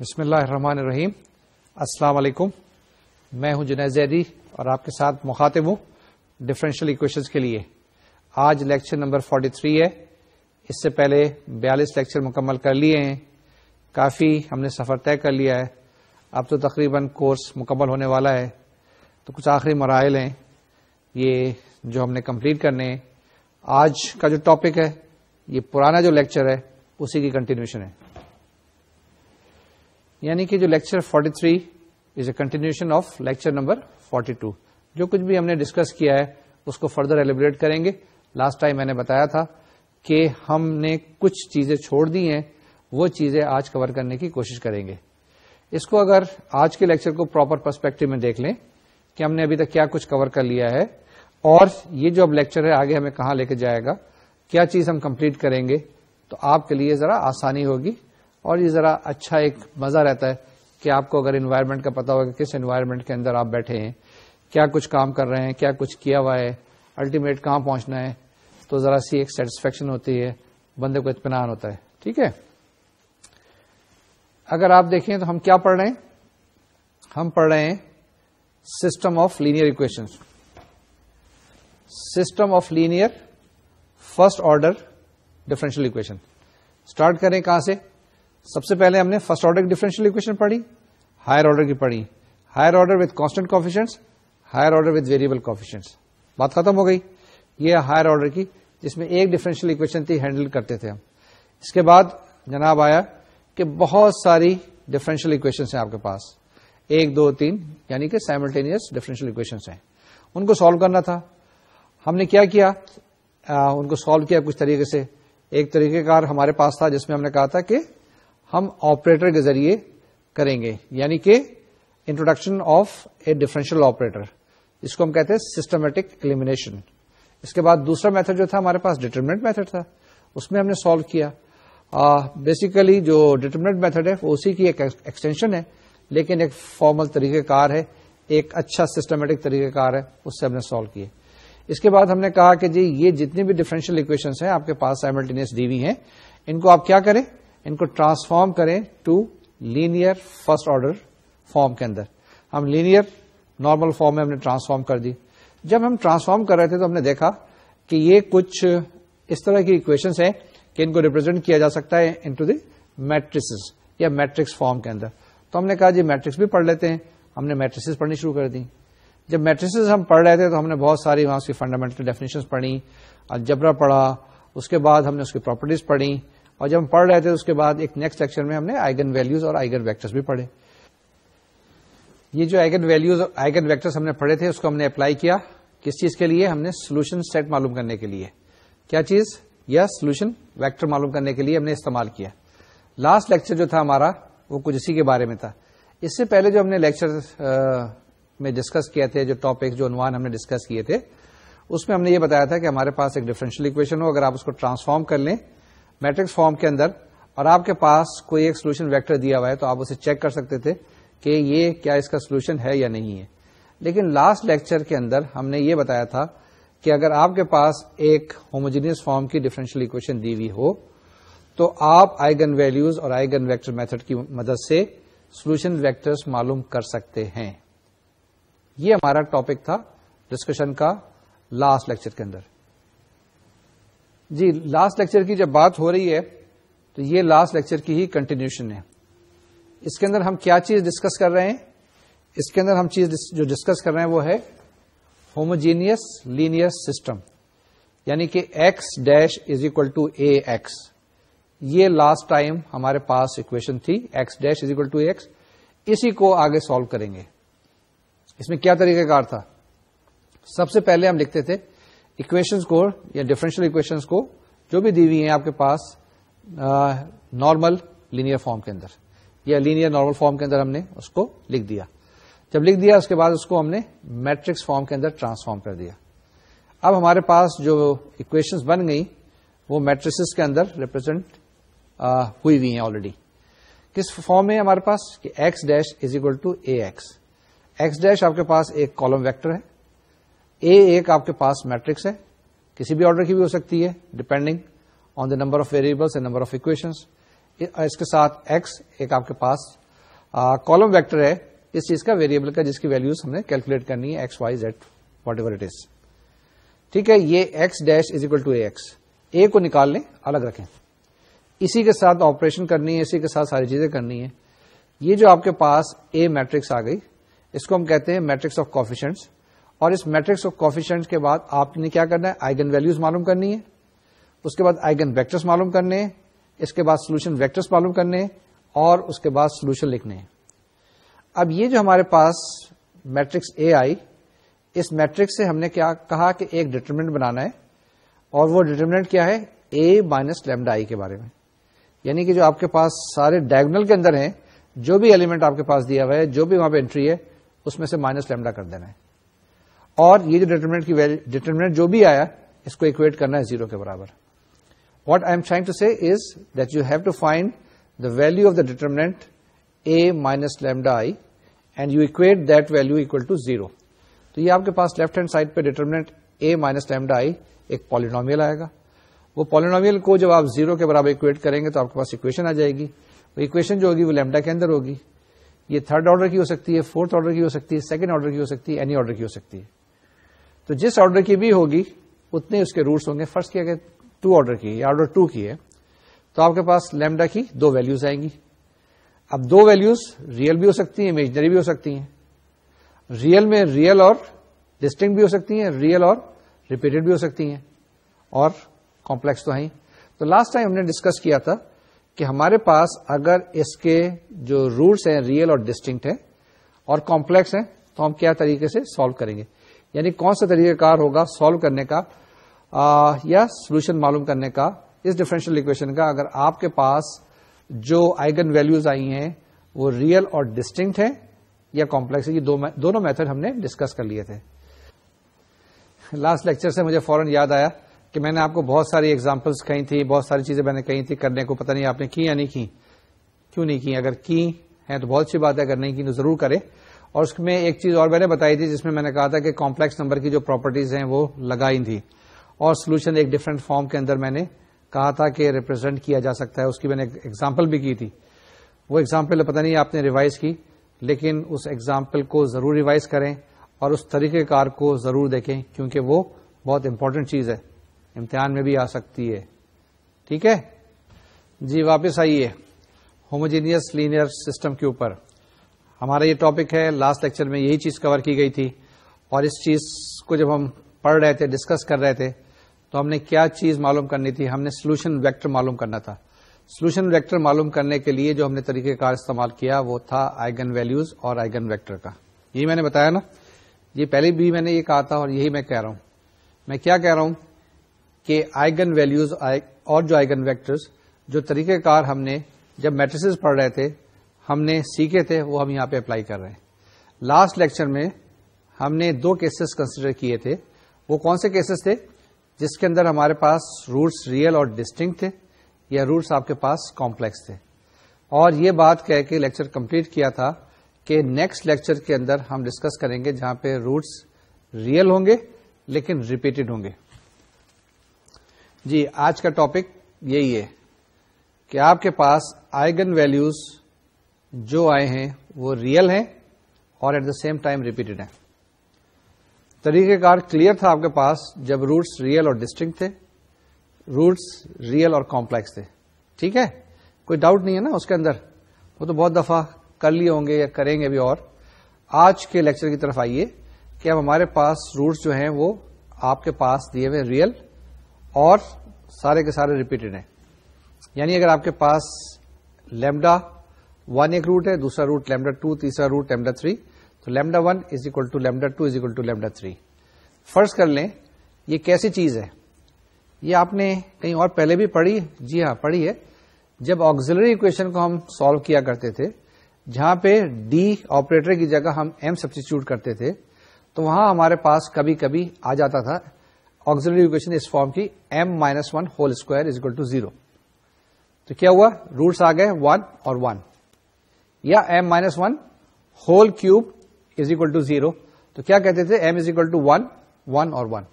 बसमीम असलकुम मैं हूं जुनेद जैदी और आपके साथ मुखातिब हूं डिफरेंशियल इक्वेशंस के लिए आज लेक्चर नंबर 43 है इससे पहले 42 लेक्चर मुकम्मल कर लिए हैं काफ़ी हमने सफ़र तय कर लिया है अब तो तकरीबन कोर्स मुकम्मल होने वाला है तो कुछ आखिरी मराइल हैं ये जो हमने कंप्लीट करने हैं आज का जो टॉपिक है ये पुराना जो लेक्चर है उसी की कंटिन्यूशन है यानी कि जो lecture 43 is a continuation of lecture number 42 जो कुछ भी हमने डिस्कस किया है उसको फर्दर एलिब्रेट करेंगे लास्ट टाइम मैंने बताया था कि हमने कुछ चीजें छोड़ दी हैं वो चीजें आज कवर करने की कोशिश करेंगे इसको अगर आज के लेक्चर को प्रॉपर पर्सपेक्टिव में देख लें कि हमने अभी तक क्या कुछ कवर कर लिया है और ये जो अब लेक्चर है आगे हमें कहां लेके जाएगा क्या चीज हम कंप्लीट करेंगे तो आपके लिए जरा आसानी होगी और ये ज़रा अच्छा एक मज़ा रहता है कि आपको अगर इन्वायरमेंट का पता होगा कि किस इन्वायरमेंट के अंदर आप बैठे हैं क्या कुछ काम कर रहे हैं क्या कुछ किया हुआ है अल्टीमेट कहाँ पहुँचना है तो ज़रा सी एक सेटिस्फेक्शन होती है बंदे को इतमान होता है ठीक है अगर आप देखें तो हम क्या पढ़ रहे हैं हम पढ़ रहे हैं system of linear equation system of linear first order differential equation start करें कहां से सबसे पहले हमने फर्स्ट ऑर्डर की डिफरेंशियल इक्वेशन पढ़ी हायर ऑर्डर की पढ़ी higher order with constant coefficients higher order with variable coefficients बात खत्म हो गई ये हायर ऑर्डर की जिसमें एक डिफरेंशियल इक्वेशन थी हैंडल करते थे हम इसके बाद जनाब आया कि बहुत सारी डिफरेंशियल इक्वेशन हैं आपके पास एक दो तीन यानी कि साइमल्टेनियस डिफरेंशियल इक्वेशन हैं उनको सॉल्व करना था हमने क्या किया आ, उनको सॉल्व किया कुछ तरीके से एक तरीकेकार हमारे पास था जिसमें हमने कहा था कि हम ऑपरेटर के जरिए करेंगे यानी कि introduction of a differential operator इसको हम कहते हैं सिस्टमेटिक एलिमिनेशन इसके बाद दूसरा मेथड जो था हमारे पास डिटर्मिनेंट मेथड था उसमें हमने सॉल्व किया बेसिकली uh, जो डिटर्मिनेंट मेथड है वो उसी की एक एक्सटेंशन है लेकिन एक फॉर्मल तरीकेकार है एक अच्छा सिस्टमेटिक तरीकेकार है उससे हमने सॉल्व किए इसके बाद हमने कहा कि जी ये जितनी भी डिफरेंशियल इक्वेशंस हैं आपके पास साइमल्टेनियस दी हुई हैं इनको आप क्या करें इनको ट्रांसफॉर्म करें to linear first order form के अंदर हम लीनियर नॉर्मल फॉर्म में हमने ट्रांसफॉर्म कर दी जब हम ट्रांसफॉर्म कर रहे थे तो हमने देखा कि ये कुछ इस तरह की इक्वेशंस हैं कि इनको रिप्रेजेंट किया जा सकता है इनटू द मैट्रिसेस या मैट्रिक्स फॉर्म के अंदर तो हमने कहा जी मैट्रिक्स भी पढ़ लेते हैं हमने मैट्रिसेस पढ़नी शुरू कर दी जब मैट्रिसेस हम पढ़ रहे थे तो हमने बहुत सारी वहां उसकी फंडामेंटल डेफिनेशन पढ़ी अलजबरा पढ़ा उसके बाद हमने उसकी प्रॉपर्टीज पढ़ी और जब हम पढ़ रहे थे उसके बाद एक नेक्स्ट सेक्शन में हमने आइगन वैल्यूज और आइगन वैक्टर्स भी पढ़े ये जो आइगन वैल्यूज और आइगन वैक्टर्स हमने पढ़े थे उसको हमने अप्लाई किया किस चीज के लिए हमने सोल्यूशन सेट मालूम करने के लिए क्या चीज या सोल्यूशन वैक्टर मालूम करने के लिए हमने इस्तेमाल किया लास्ट लेक्चर जो था हमारा वो कुछ इसी के बारे में था इससे पहले जो हमने लेक्चर में डिस्कस किए थे जो टॉपिक जो अनुमान हमने डिस्कस किए थे उसमें हमने ये बताया था कि हमारे पास एक डिफरेंशियल इक्वेशन हो अगर आप उसको ट्रांसफॉर्म कर लें मैट्रिक्स फॉर्म के अंदर और आपके पास कोई एक सोल्यूशन वेक्टर दिया हुआ है तो आप उसे चेक कर सकते थे कि ये क्या इसका सोल्यूशन है या नहीं है लेकिन लास्ट लेक्चर के अंदर हमने ये बताया था कि अगर आपके पास एक होमोजीनियस फॉर्म की डिफरेंशियल इक्वेशन दी हुई हो तो आप आइगन वैल्यूज और आइगन वेक्टर मेथड की मदद से सोल्यूशन वेक्टर्स मालूम कर सकते हैं ये हमारा टॉपिक था डिस्कशन का लास्ट लेक्चर के अंदर जी लास्ट लेक्चर की जब बात हो रही है तो ये लास्ट लेक्चर की ही कंटिन्यूशन है इसके अंदर हम क्या चीज डिस्कस कर रहे हैं इसके अंदर हम चीज जो डिस्कस कर रहे हैं वो है होमोजीनियस लीनियर सिस्टम यानी कि x dash is equal to A x ये लास्ट टाइम हमारे पास इक्वेशन थी x dash is equal to x इसी को आगे सॉल्व करेंगे इसमें क्या तरीकाकार था सबसे पहले हम लिखते थे इक्वेशंस को या डिफरेंशियल इक्वेशंस को जो भी दी हुई हैं आपके पास नॉर्मल लीनियर फॉर्म के अंदर या लीनियर नॉर्मल फॉर्म के अंदर हमने उसको लिख दिया जब लिख दिया उसके बाद उसको हमने मैट्रिक्स फॉर्म के अंदर ट्रांसफॉर्म कर दिया अब हमारे पास जो इक्वेशंस बन गई वो मैट्रिसेस के अंदर रिप्रेजेंट हुई हुई हैं ऑलरेडी किस फॉर्म में हमारे पास कि x dash is equal to A x x dash आपके पास एक कॉलम वेक्टर है ए एक आपके पास मैट्रिक्स है किसी भी ऑर्डर की भी हो सकती है depending on the number of variables and number of equations इसके साथ एक्स एक आपके पास कॉलम वेक्टर है इस चीज का वेरिएबल का जिसकी वैल्यूज हमने कैलकुलेट करनी है x y z whatever it is ठीक है ये x dash is equal to A x A को निकाल लें अलग रखें इसी के साथ ऑपरेशन करनी है इसी के साथ सारी चीजें करनी है ये जो आपके पास ए मैट्रिक्स आ गई इसको हम कहते हैं मैट्रिक्स ऑफ कॉफिशेंट्स और इस मैट्रिक्स ऑफ कॉफिशेंट के बाद आपने क्या करना है आइगन वैल्यूज मालूम करनी है उसके बाद आइगन वेक्टर्स मालूम करने हैं इसके बाद सोल्यूशन वेक्टर्स मालूम करने हैं और उसके बाद सोल्यूशन लिखने हैं अब ये जो हमारे पास मैट्रिक्स ए आई इस मैट्रिक्स से हमने क्या कहा कि एक डिटर्मिनेंट बनाना है और वो डिटर्मिनेंट क्या है ए माइनस लेमडा आई के बारे में यानी कि जो आपके पास सारे डायगोनल के अंदर हैं जो भी एलिमेंट आपके पास दिया हुआ है जो भी वहां पे एंट्री है उसमें से माइनस लेमडा कर देना है और ये जो डिटर्मिनेंट की वैल्यू डिटर्मिनेंट जो भी आया इसको इक्वेट करना है जीरो के बराबर what I am trying to say is that you have to find the value of the determinant A minus lambda I and you equate that value equal to zero तो ये आपके पास left hand side पे determinant A minus lambda I एक polynomial आएगा वो polynomial को जब आप जीरो के बराबर इक्वेट करेंगे तो आपके पास इक्वेशन आ जाएगी वो इक्वेशन जो होगी वो लेमडा के अंदर होगी ये थर्ड ऑर्डर की हो सकती है फोर्थ ऑर्डर की हो सकती है सेकंड ऑर्डर की हो सकती है एनी ऑर्डर की हो सकती है तो जिस ऑर्डर की भी होगी उतने उसके रूट्स होंगे फर्स्ट की अगर टू ऑर्डर की या ऑर्डर टू की है तो आपके पास लेमडा की दो वैल्यूज आएंगी अब दो वैल्यूज रियल भी हो सकती हैं इमेजनरी भी हो सकती हैं रियल में रियल और डिस्टिंग भी हो सकती हैं रियल और रिपीटेड भी हो सकती हैं और कॉम्प्लेक्स तो है ही तो लास्ट टाइम हमने डिस्कस किया था कि हमारे पास अगर इसके जो रूट्स हैं रियल और डिस्टिंक्ट हैं और कॉम्प्लेक्स हैं तो हम क्या तरीके से सॉल्व करेंगे यानी कौन सा तरीकाकार होगा सॉल्व करने का आ, या सोल्यूशन मालूम करने का इस डिफरेंशियल इक्वेशन का अगर आपके पास जो आइगन वैल्यूज आई हैं वो रियल और डिस्टिंक्ट है या कॉम्प्लेक्स है ये दो, दोनों मेथड हमने डिस्कस कर लिए थे लास्ट लेक्चर से मुझे फौरन याद आया कि मैंने आपको बहुत सारी एग्जाम्पल्स कही थी बहुत सारी चीजें मैंने कही थी करने को पता नहीं आपने की या नहीं की क्यों नहीं की अगर की है तो बहुत अच्छी बात है अगर नहीं की तो जरूर करें और उसमें एक चीज और मैंने बताई थी जिसमें मैंने कहा था कि कॉम्प्लेक्स नंबर की जो प्रॉपर्टीज हैं वो लगाई थी और सोल्यूशन एक डिफरेंट फॉर्म के अंदर मैंने कहा था कि रिप्रेजेंट किया जा सकता है उसकी मैंने एग्जाम्पल भी की थी वो एग्जाम्पल पता नहीं आपने रिवाइज की लेकिन उस एग्जाम्पल को जरूर रिवाइज करें और उस तरीक़ेकार को जरूर देखें क्योंकि वो बहुत इंपॉर्टेंट चीज है इम्तिहान में भी आ सकती है ठीक है जी वापस आइए होमोजीनियस लीनियर सिस्टम के ऊपर हमारा ये टॉपिक है लास्ट लेक्चर में यही चीज कवर की गई थी और इस चीज को जब हम पढ़ रहे थे डिस्कस कर रहे थे तो हमने क्या चीज मालूम करनी थी हमने सोल्यूशन वेक्टर मालूम करना था सोल्यूशन वेक्टर मालूम करने के लिए जो हमने तरीकेकार इस्तेमाल किया वो था आइगन वैल्यूज और आइगन वेक्टर का यही मैंने बताया ना ये पहले भी मैंने ये कहा था और यही मैं कह रहा हूं मैं क्या कह रहा हूं कि आइगन वैल्यूज और जो आइगन वेक्टर्स जो तरीकेकार हमने जब मैट्रिसेस पढ़ रहे थे हमने सीखे थे वो हम यहाँ पे अप्लाई कर रहे हैं लास्ट लेक्चर में हमने दो केसेस कंसिडर किए थे वो कौन से केसेस थे जिसके अंदर हमारे पास रूट्स रियल और डिस्टिंक्ट थे या रूट्स आपके पास कॉम्प्लेक्स थे और ये बात कह के लेक्चर कंप्लीट किया था कि नेक्स्ट लेक्चर के अंदर हम डिस्कस करेंगे जहां पे रूट्स रियल होंगे लेकिन रिपीटेड होंगे जी आज का टॉपिक यही है कि आपके पास आइगन वैल्यूज जो आए हैं वो रियल हैं और at the same time repeated हैं तरीकेकार क्लियर था आपके पास जब रूट्स रियल और डिस्टिंक्ट थे रूट्स रियल और कॉम्प्लेक्स थे ठीक है कोई डाउट नहीं है ना उसके अंदर वो तो बहुत दफा कर लिए होंगे या करेंगे भी और आज के लेक्चर की तरफ आइए कि अब हमारे पास रूट्स जो हैं वो आपके पास दिए हुए रियल और सारे के सारे रिपीटेड हैं यानी अगर आपके पास लेमडा वन एक रूट है दूसरा रूट लेमडा टू तीसरा रूट लेमडा थ्री तो lambda one is equal to lambda two is equal to lambda three फर्ज कर लें ये कैसी चीज है ये आपने कहीं और पहले भी पढ़ी जी हाँ पढ़ी है जब ऑक्सिलरी इक्वेशन को हम सॉल्व किया करते थे जहां पे डी ऑपरेटर की जगह हम एम सब्सटीट्यूट करते थे तो वहां हमारे पास कभी कभी आ जाता था ऑक्सिलरी इक्वेशन इस फॉर्म की m minus one whole square is equal to zero तो क्या हुआ रूट्स आ गए वन और वन या m minus one whole cube is equal to zero तो क्या कहते थे m is equal to one one और वन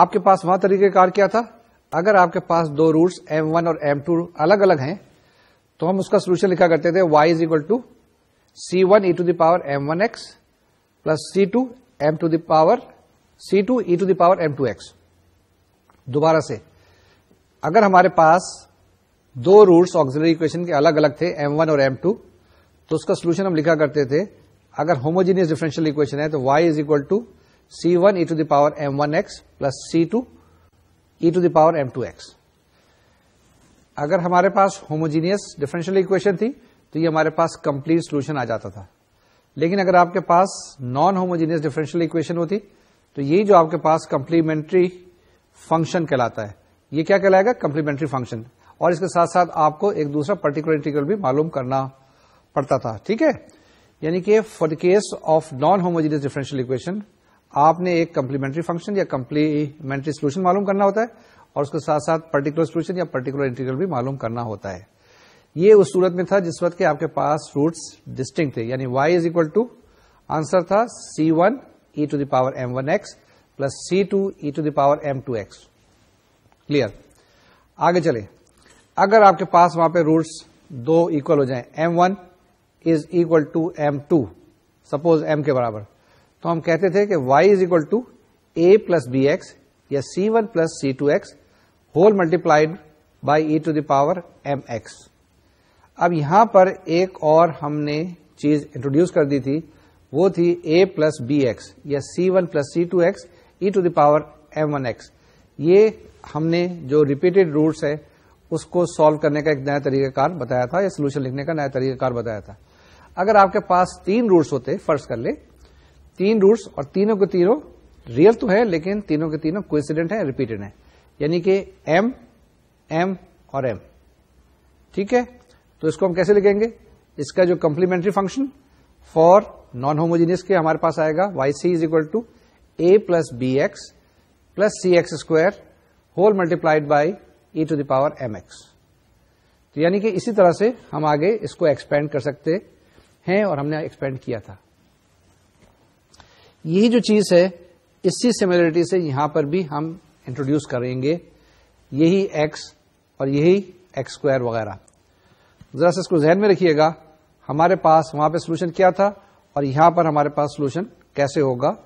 आपके पास वहां तरीकेकार क्या था अगर आपके पास दो रूट्स एम वन और एम टू अलग अलग हैं तो हम उसका सोल्यूशन लिखा करते थे y is equal to C one e to the power M one x plus C two M two the power c two e to the power M two x दोबारा से अगर हमारे पास दो रूट ऑक्सिलरी इक्वेशन के अलग अलग थे एम वन और एम टू तो उसका सोल्यूशन हम लिखा करते थे अगर होमोजीनियस डिफरेंशियल इक्वेशन है तो y is equal to C one e to the power M one x plus C two e to the power M two x अगर हमारे पास होमोजीनियस डिफरेंशियल इक्वेशन थी तो ये हमारे पास कंप्लीट सोल्यूशन आ जाता था लेकिन अगर आपके पास नॉन होमोजीनियस डिफरेंशियल इक्वेशन होती तो ये जो आपके पास कंप्लीमेंट्री फंक्शन कहलाता है ये क्या कहलाएगा कंप्लीमेंट्री फंक्शन और इसके साथ साथ आपको एक दूसरा पर्टिकुलर इंटीग्रल भी मालूम करना पड़ता था ठीक है यानी कि for the case of non homogeneous differential equation आपने एक कंप्लीमेंट्री फंक्शन या कंप्लीमेंट्री सोल्यूशन मालूम करना होता है और उसके साथ साथ पर्टिकुलर सोल्यूशन या पर्टिकुलर इंटीग्रल भी मालूम करना होता है ये उस सूरत में था जिस वक्त के आपके पास रूट्स डिस्टिंग थे यानी y is equal to answer था c1 one e to the power M one x plus C two e to the power M two x clear आगे चले अगर आपके पास वहां पे रूट्स दो इक्वल हो जाए M one is equal to M two suppose M के बराबर तो हम कहते थे कि y is equal to A plus B x या C one plus C two x whole multiplied by e to the power M x अब यहां पर एक और हमने चीज इंट्रोड्यूस कर दी थी वो थी a प्लस बी एक्स या c1 one plus C two x e to the power M one x ये हमने जो रिपीटेड रूट्स है उसको सॉल्व करने का एक नया तरीकाकार बताया था या सोल्यूशन लिखने का नया तरीकाकार बताया था अगर आपके पास तीन रूट्स होते फर्स्ट कर ले तीन रूट्स और तीनों के तीनों रियल तो है लेकिन तीनों के तीनों कोइंसिडेंट है रिपीटेड है यानी कि एम एम और एम ठीक है तो इसको हम कैसे लिखेंगे इसका जो complementary function for non homogeneous के हमारे पास आएगा y C is equal to A plus B x plus C x square whole multiplied by e to the power M x तो यानी कि इसी तरह से हम आगे इसको एक्सपेंड कर सकते हैं और हमने एक्सपेंड किया था यही जो चीज है इसी सिमिलरिटी से यहां पर भी हम इंट्रोड्यूस करेंगे यही एक्स और यही एक्स स्क्वायर वगैरह जरा से इसको जहन में रखिएगा हमारे पास वहां पे सोल्यूशन क्या था और यहां पर हमारे पास सोल्यूशन कैसे होगा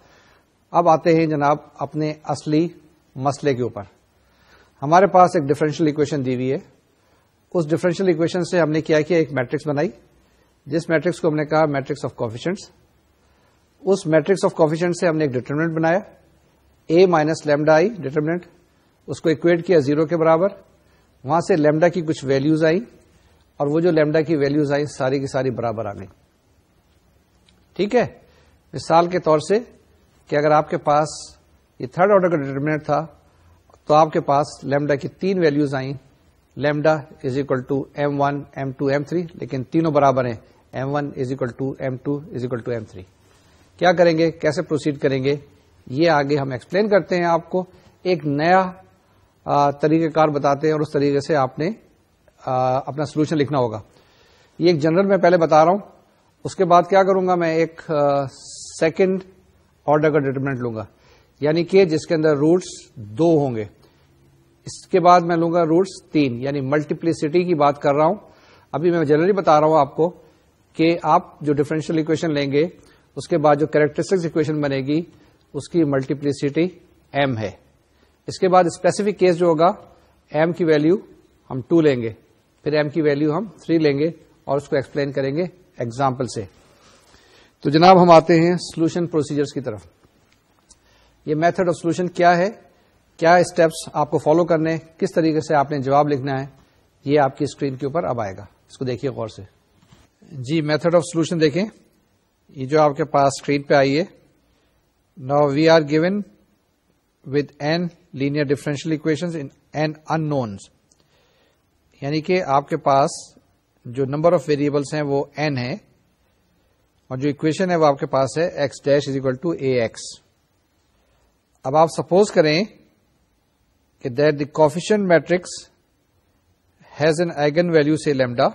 अब आते हैं जनाब अपने असली मसले के ऊपर हमारे पास एक डिफरेंशियल इक्वेशन दी हुई है उस डिफरेंशियल इक्वेशन से हमने क्या किया एक मैट्रिक्स बनाई जिस मैट्रिक्स को हमने कहा मैट्रिक्स ऑफ कॉफिशेंट्स उस मैट्रिक्स ऑफ कॉफिशेंट से हमने एक डिटर्मिनेंट बनाया A minus lambda I determinant उसको इक्वेट किया जीरो के बराबर वहां से लेमडा की कुछ वैल्यूज आई और वो जो लेमडा की वैल्यूज आई सारी की सारी बराबर आ गई ठीक है मिसाल के तौर से कि अगर आपके पास ये थर्ड ऑर्डर का डिटर्मिनेंट था तो आपके पास लेमडा की तीन वैल्यूज आई lambda is equal to M one M two M three लेकिन तीनों बराबर हैं M one is equal to M two is equal to M three क्या करेंगे कैसे प्रोसीड करेंगे ये आगे हम एक्सप्लेन करते हैं आपको एक नया तरीक़ेकार बताते हैं और उस तरीके से आपने आ, अपना सोल्यूशन लिखना होगा ये एक जनरल मैं पहले बता रहा हूं उसके बाद क्या करूंगा मैं एक सेकंड ऑर्डर का डिटरमिनेंट लूंगा यानी कि जिसके अंदर रूट्स दो होंगे इसके बाद मैं लूंगा रूट्स तीन यानी मल्टीप्लिसिटी की बात कर रहा हूं अभी मैं जनरली बता रहा हूं आपको कि आप जो डिफरेंशियल इक्वेशन लेंगे उसके बाद जो कैरेक्टरिस्टिक्स इक्वेशन बनेगी उसकी मल्टीप्लिसिटी एम है इसके बाद स्पेसिफिक केस जो होगा एम की वैल्यू हम टू लेंगे फिर एम की वैल्यू हम थ्री लेंगे और उसको एक्सप्लेन करेंगे एग्जाम्पल से तो जनाब हम आते हैं सोल्यूशन प्रोसीजर्स की तरफ ये मेथड ऑफ सोल्यूशन क्या है क्या स्टेप्स आपको फॉलो करने किस तरीके से आपने जवाब लिखना है ये आपकी स्क्रीन के ऊपर अब आएगा इसको देखिए गौर से जी मेथड ऑफ सॉल्यूशन देखें ये जो आपके पास स्क्रीन पे आई है now we are given with N linear differential equations in N unknowns यानी कि आपके पास जो नंबर ऑफ वेरिएबल्स हैं वो एन है और जो इक्वेशन है वो आपके पास है x dash is equal to A x अब आप सपोज करें that the coefficient matrix has an eigenvalue say lambda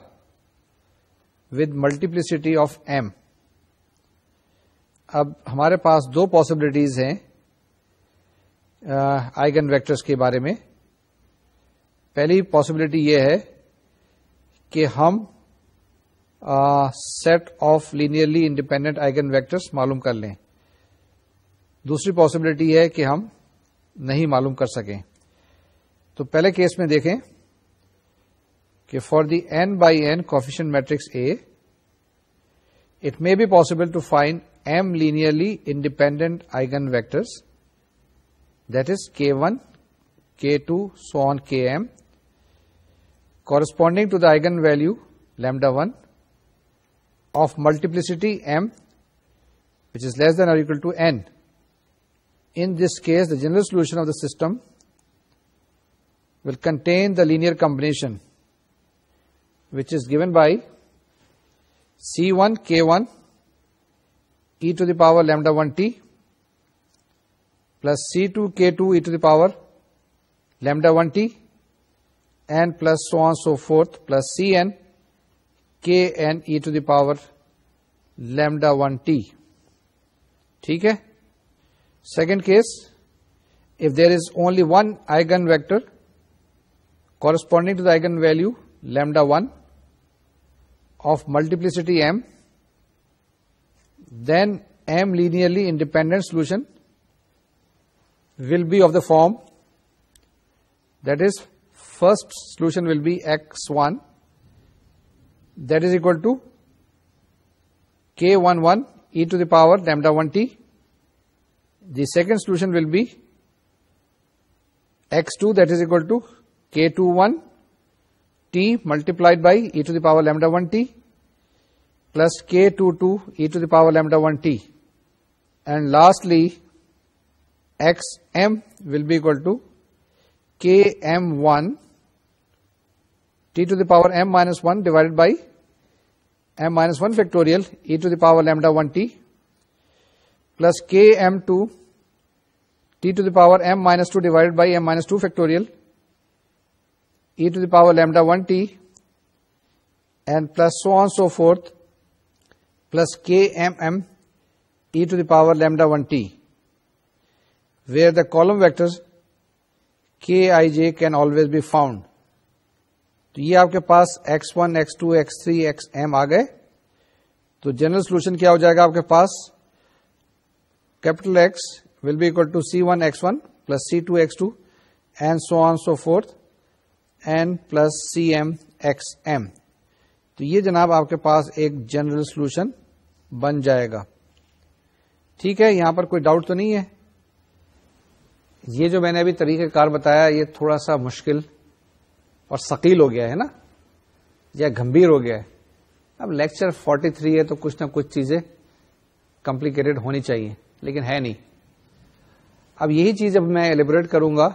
with multiplicity of m अब हमारे पास दो पॉसिबिलिटीज हैं आइगन uh, वेक्टर्स के बारे में पहली पॉसिबिलिटी ये है कि हम set of linearly independent eigen vectors मालूम कर लें दूसरी पॉसिबिलिटी है कि हम नहीं मालूम कर सकें तो पहले केस में देखें कि for the N by N coefficient matrix A it may be possible to find m linearly independent eigenvectors that is k1 k2 so on km corresponding to the eigenvalue lambda 1 of multiplicity m which is less than or equal to n in this case the general solution of the system will contain the linear combination which is given by C1 K1 e to the power lambda 1t plus C2 K2 e to the power lambda 1t and plus so on so forth plus Cn Kn e to the power lambda 1t. ठीक Second case, if there is only one only one corresponding to the eigenvalue lambda 1 of multiplicity m, then m linearly independent solution will be of the form that is first solution will be x1 that is equal to k11 e to the power lambda 1t. The second solution will be x2 that is equal to K21 t multiplied by e to the power lambda 1 t plus K22 e to the power lambda 1 t. And lastly, xm will be equal to km1 t to the power m minus 1 divided by m minus 1 factorial e to the power lambda 1 t plus km2 t to the power m minus 2 divided by m minus 2 factorial e to the power lambda 1t and plus so on so forth plus kmm e to the power lambda 1t where the column vectors kij can always be found तो ये आपके पास x1 x2 x3 xm आ गए तो general solution क्या हो जाएगा आपके पास Capital x will be equal to c1 x1 plus c2 x2 and so on so forth N plus C M x M तो ये जनाब आपके पास एक जनरल सॉल्यूशन बन जाएगा ठीक है यहां पर कोई डाउट तो नहीं है ये जो मैंने अभी तरीकेकार बताया ये थोड़ा सा मुश्किल और शकील हो गया है ना या गंभीर हो गया है अब लेक्चर 43 है तो कुछ ना कुछ चीजें कॉम्प्लिकेटेड होनी चाहिए लेकिन है नहीं अब यही चीज अब मैं एलिबरेट करूंगा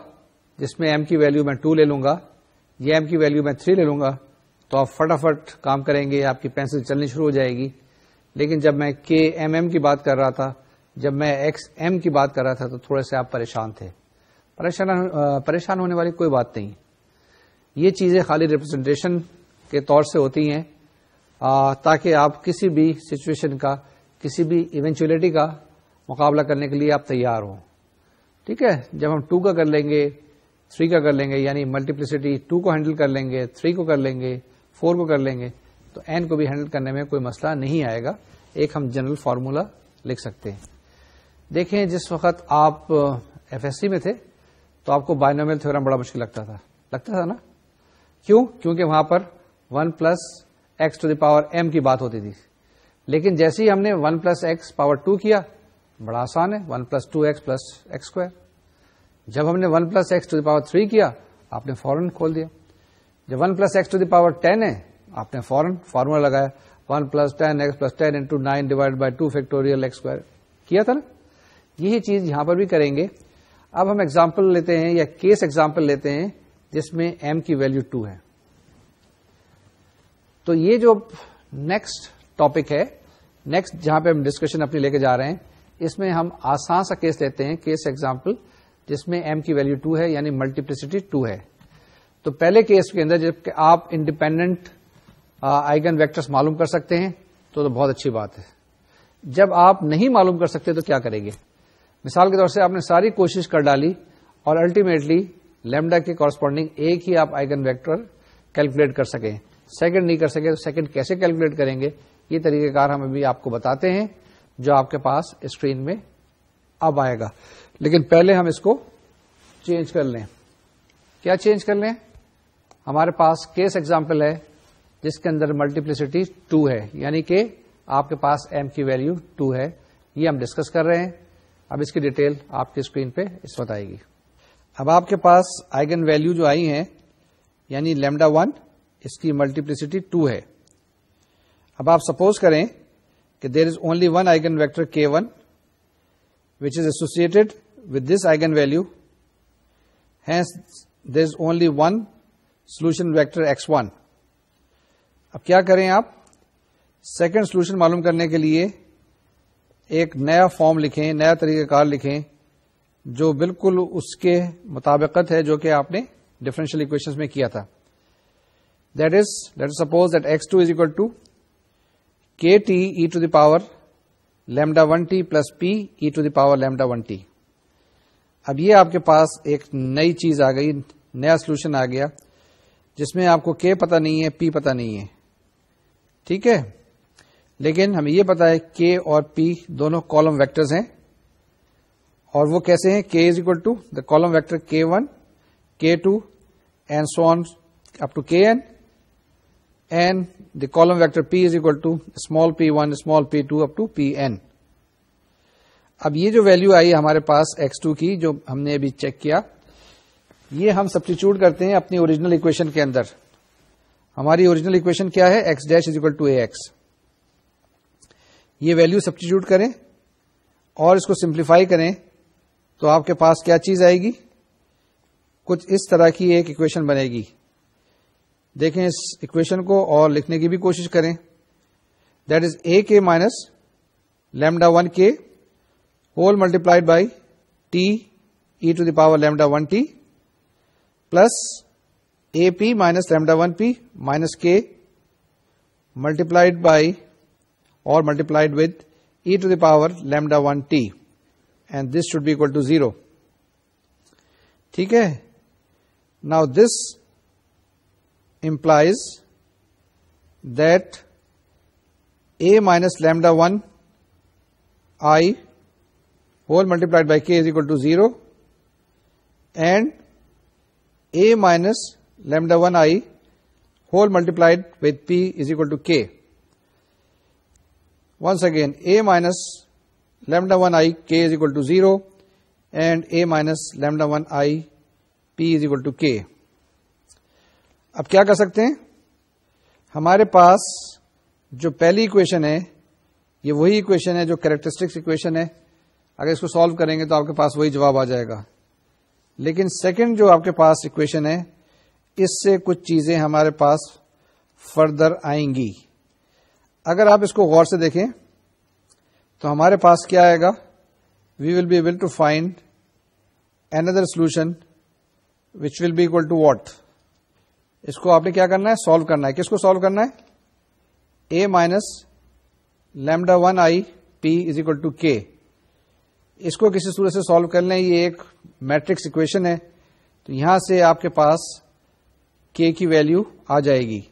जिसमें एम की वैल्यू मैं टू ले लूंगा जे एम की वैल्यू मैं थ्री ले लूंगा तो आप फटाफट काम करेंगे आपकी पेंसिल चलनी शुरू हो जाएगी लेकिन जब मैं के एम एम की बात कर रहा था जब मैं एक्स एम की बात कर रहा था तो थोड़े से आप परेशान थे परेशान परेशान होने वाली कोई बात नहीं ये चीज़ें खाली रिप्रेजेंटेशन के तौर से होती हैं ताकि आप किसी भी सिचुएशन का किसी भी इवेंचुअलिटी का मुकाबला करने के लिए आप तैयार हों ठीक है जब हम टू का कर लेंगे थ्री का कर लेंगे यानी मल्टीप्लिसिटी टू को हैंडल कर लेंगे थ्री को कर लेंगे फोर को कर लेंगे तो एन को भी हैंडल करने में कोई मसला नहीं आएगा एक हम जनरल फार्मूला लिख सकते हैं देखें जिस वक्त आप एफ uh, में थे तो आपको बायनोमियल थ्योरम बड़ा मुश्किल लगता था लगता था ना क्यों क्योंकि वहां पर one plus x to the power M की बात होती थी लेकिन जैसे ही हमने one plus x power two किया बड़ा आसान है one plus two x plus x square जब हमने one plus x to the power three किया आपने फॉरन खोल दिया जब वन प्लस एक्स टू दावर टेन है आपने फॉरन फॉर्मूला लगाया one plus ten x plus ten into nine divide by two factorial x square किया था ना यही चीज यहां पर भी करेंगे अब हम एग्जाम्पल लेते हैं या केस एग्जाम्पल लेते हैं जिसमें एम की वैल्यू टू है तो ये जो नेक्स्ट टॉपिक है नेक्स्ट जहां पे हम डिस्कशन अपनी लेके जा रहे हैं इसमें हम आसान सा केस लेते हैं केस एग्जाम्पल जिसमें m की वैल्यू टू है यानी मल्टीप्लिसिटी टू है तो पहले केस के अंदर जब आप इंडिपेंडेंट आइगन वेक्टर्स मालूम कर सकते हैं तो, तो बहुत अच्छी बात है जब आप नहीं मालूम कर सकते तो क्या करेंगे मिसाल के तौर से आपने सारी कोशिश कर डाली और अल्टीमेटली लेमडा के कॉरस्पॉन्डिंग एक ही आप आइगन वेक्टर कैलकुलेट कर सकें सेकंड नहीं कर सके तो सेकंड कैसे कैलकुलेट करेंगे ये तरीकेकार हम अभी आपको बताते हैं जो आपके पास स्क्रीन में अब आएगा लेकिन पहले हम इसको चेंज कर लें क्या चेंज कर लें हमारे पास केस एग्जाम्पल है जिसके अंदर मल्टीप्लिसिटी टू है यानी कि आपके पास एम की वैल्यू टू है ये हम डिस्कस कर रहे हैं अब इसकी डिटेल आपकी स्क्रीन पे इस वक्त आएगी अब आपके पास आइगन वैल्यू जो आई हैं यानी लेमडा वन इसकी मल्टीप्लिसिटी टू है अब आप सपोज करें कि there is only one eigen vector K one which is associated with this eigenvalue. Hence, there is only one solution vector x1. अब क्या करें आप सेकंड सॉल्यूशन मालूम करने के लिए एक नया फॉर्म लिखें नया तरीक़ाकार लिखें जो बिल्कुल उसके मुताबिकत है जो कि आपने डिफरेंशियल इक्वेशंस में That is, let us suppose that x2 is equal to k t e to the power lambda1 t plus p e to the power lambda1 t. अब ये आपके पास एक नई चीज आ गई नया सोल्यूशन आ गया जिसमें आपको के पता नहीं है पी पता नहीं है ठीक है लेकिन हमें यह पता है के और पी दोनों कॉलम वेक्टर्स हैं और वो कैसे हैं K is equal to the column vector K one के two and so on up to K N and the column vector p is equal to small p1 small p2 up to pn अब ये जो value आई हमारे पास x2 की जो हमने अभी check किया ये हम सब्सटीट्यूट करते हैं अपनी ओरिजिनल इक्वेशन के अंदर हमारी ओरिजिनल इक्वेशन क्या है x dash is equal to A x ये वैल्यू सब्सटीट्यूट करें और इसको सिंप्लीफाई करें तो आपके पास क्या चीज आएगी कुछ इस तरह की एक इक्वेशन बनेगी देखें इस इक्वेशन को और लिखने की भी कोशिश करें that is A K minus lambda one K whole multiplied by t e to the power lambda 1t plus ap minus lambda 1p minus k multiplied by or multiplied with e to the power lambda 1t and this should be equal to 0 ठीक है now this implies that a minus lambda 1 i whole multiplied by k is equal to 0 and a minus lambda 1i whole multiplied with p is equal to k. Once again a minus lambda 1i k is equal to 0 and a minus lambda 1i p is equal to k. अब क्या कर सकते हैं हमारे पास जो पहली equation है ये वही इक्वेशन है जो कैरेक्टरिस्टिक्स इक्वेशन है अगर इसको सॉल्व करेंगे तो आपके पास वही जवाब आ जाएगा लेकिन सेकंड जो आपके पास इक्वेशन है इससे कुछ चीजें हमारे पास फर्दर आएंगी अगर आप इसको गौर से देखें तो हमारे पास क्या आएगा we will be able to find another solution which will be equal to what इसको आपने क्या करना है सॉल्व करना है किसको सॉल्व करना है A minus lambda one I P is equal to K इसको किसी सूरत से सॉल्व कर लें ये एक मैट्रिक्स इक्वेशन है तो यहां से आपके पास के की वैल्यू आ जाएगी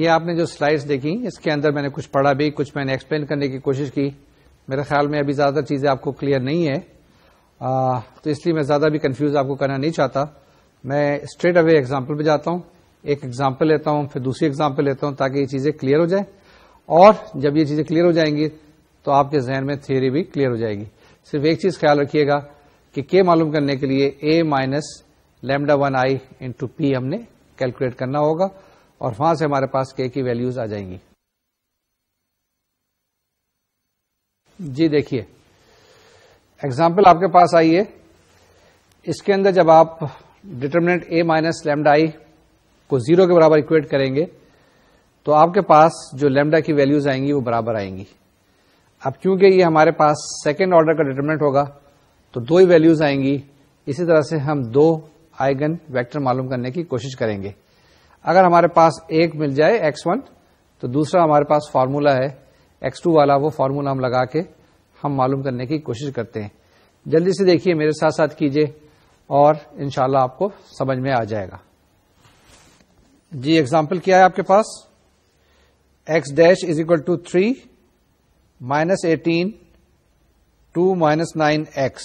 ये आपने जो स्लाइड्स देखी इसके अंदर मैंने कुछ पढ़ा भी कुछ मैंने एक्सप्लेन करने की कोशिश की मेरे ख्याल में अभी ज्यादा चीजें आपको क्लियर नहीं है आ, तो इसलिए मैं ज्यादा भी कंफ्यूज आपको करना नहीं चाहता मैं स्ट्रेट अवे एग्जाम्पल पे जाता हूं एक एग्जाम्पल लेता हूं फिर दूसरी एग्जाम्पल लेता हूं ताकि ये चीजें क्लियर हो जाए और जब ये चीजें क्लियर हो जाएंगी तो आपके जहन में थियोरी भी क्लियर हो जाएगी सिर्फ एक चीज ख्याल रखिएगा कि के मालूम करने के लिए A minus lambda one I into P हमने कैलकुलेट करना होगा और वहां से हमारे पास के की वैल्यूज आ जाएंगी जी देखिए एग्जाम्पल आपके पास आई है इसके अंदर जब आप determinant A minus lambda I को जीरो के बराबर इक्वेट करेंगे तो आपके पास जो लेमडा की वैल्यूज आएंगी वो बराबर आएंगी अब क्योंकि ये हमारे पास सेकेंड ऑर्डर का डिटर्मिनेंट होगा तो दो ही वैल्यूज आएंगी इसी तरह से हम दो आइगन वेक्टर मालूम करने की कोशिश करेंगे अगर हमारे पास एक मिल जाए x1 तो दूसरा हमारे पास फार्मूला है x2 वाला वो फार्मूला हम लगा के हम मालूम करने की कोशिश करते हैं जल्दी से देखिए मेरे साथ साथ कीजिए और इनशाला आपको समझ में आ जाएगा जी एग्जाम्पल क्या है आपके पास x dash is equal to three minus eighteen two minus nine x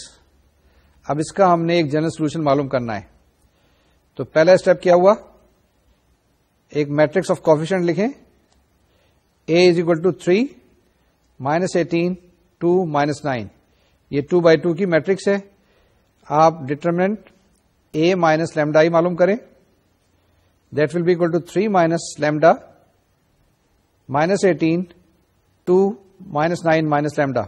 अब इसका हमने एक जनरल सोल्यूशन मालूम करना है तो पहला स्टेप क्या हुआ एक मैट्रिक्स ऑफ कॉफिशेंट लिखें A is equal to three minus eighteen two minus nine ये टू बाई टू की मैट्रिक्स है आप डिटर्मिनेंट ए माइनस लेमडा ही मालूम करें that will be equal to three minus lambda minus eighteen two minus nine minus lambda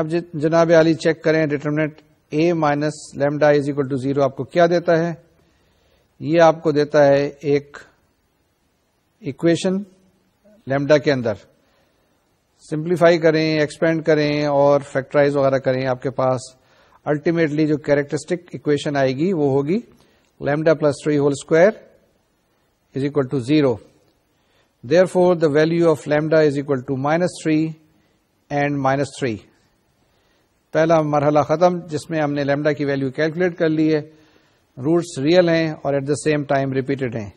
अब जनाब आली चेक करें determinant A minus lambda is equal to zero आपको क्या देता है ये आपको देता है एक इक्वेशन लेमडा के अंदर सिंप्लीफाई करें एक्सपेंड करें और फैक्टराइज वगैरह करें आपके पास अल्टीमेटली जो कैरेक्टरिस्टिक इक्वेशन आएगी वो होगी lambda plus three whole square is equal to zero Therefore, the value of lambda is equal to minus three and minus three पहला मरहला ख़त्म जिसमें हमने लेमडा की वैल्यू कैलकुलेट कर ली है रूट्स रियल हैं और at the same time repeated हैं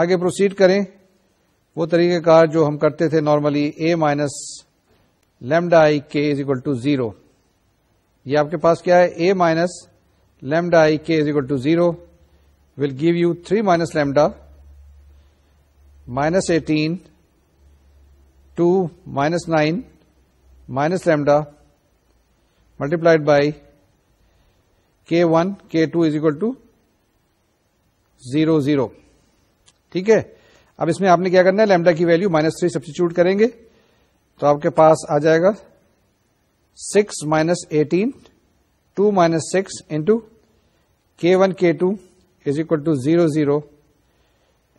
आगे प्रोसीड करें वो तरीक़ेकार जो हम करते थे normally A minus lambda I के इज इक्वल टू ज़ीरो ये आपके पास क्या है ए माइनस लेमडा आई के is equal to zero will give you three minus lambda minus 18 2 minus 9 minus lambda multiplied by k1 k2 is equal to zero zero ठीक है अब इसमें आपने क्या करना है लैम्डा की वैल्यू माइनस थ्री सब्सिट्यूट करेंगे तो आपके पास आ जाएगा six minus eighteen two minus six into K one के two is equal to zero zero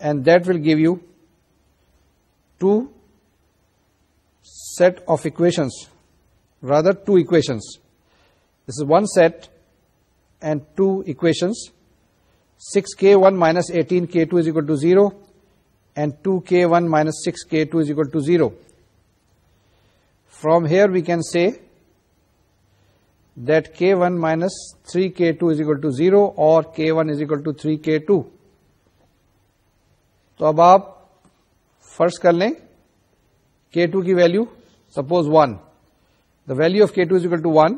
and that will give you two set of equations, rather two equations. This is one set and two equations. 6k1 minus 18k2 is equal to 0 and 2k1 minus 6k2 is equal to 0. From here we can say that k1 minus 3k2 is equal to 0 or k1 is equal to 3k2. So, आप first कर लें K two की value suppose one the value of K two is equal to one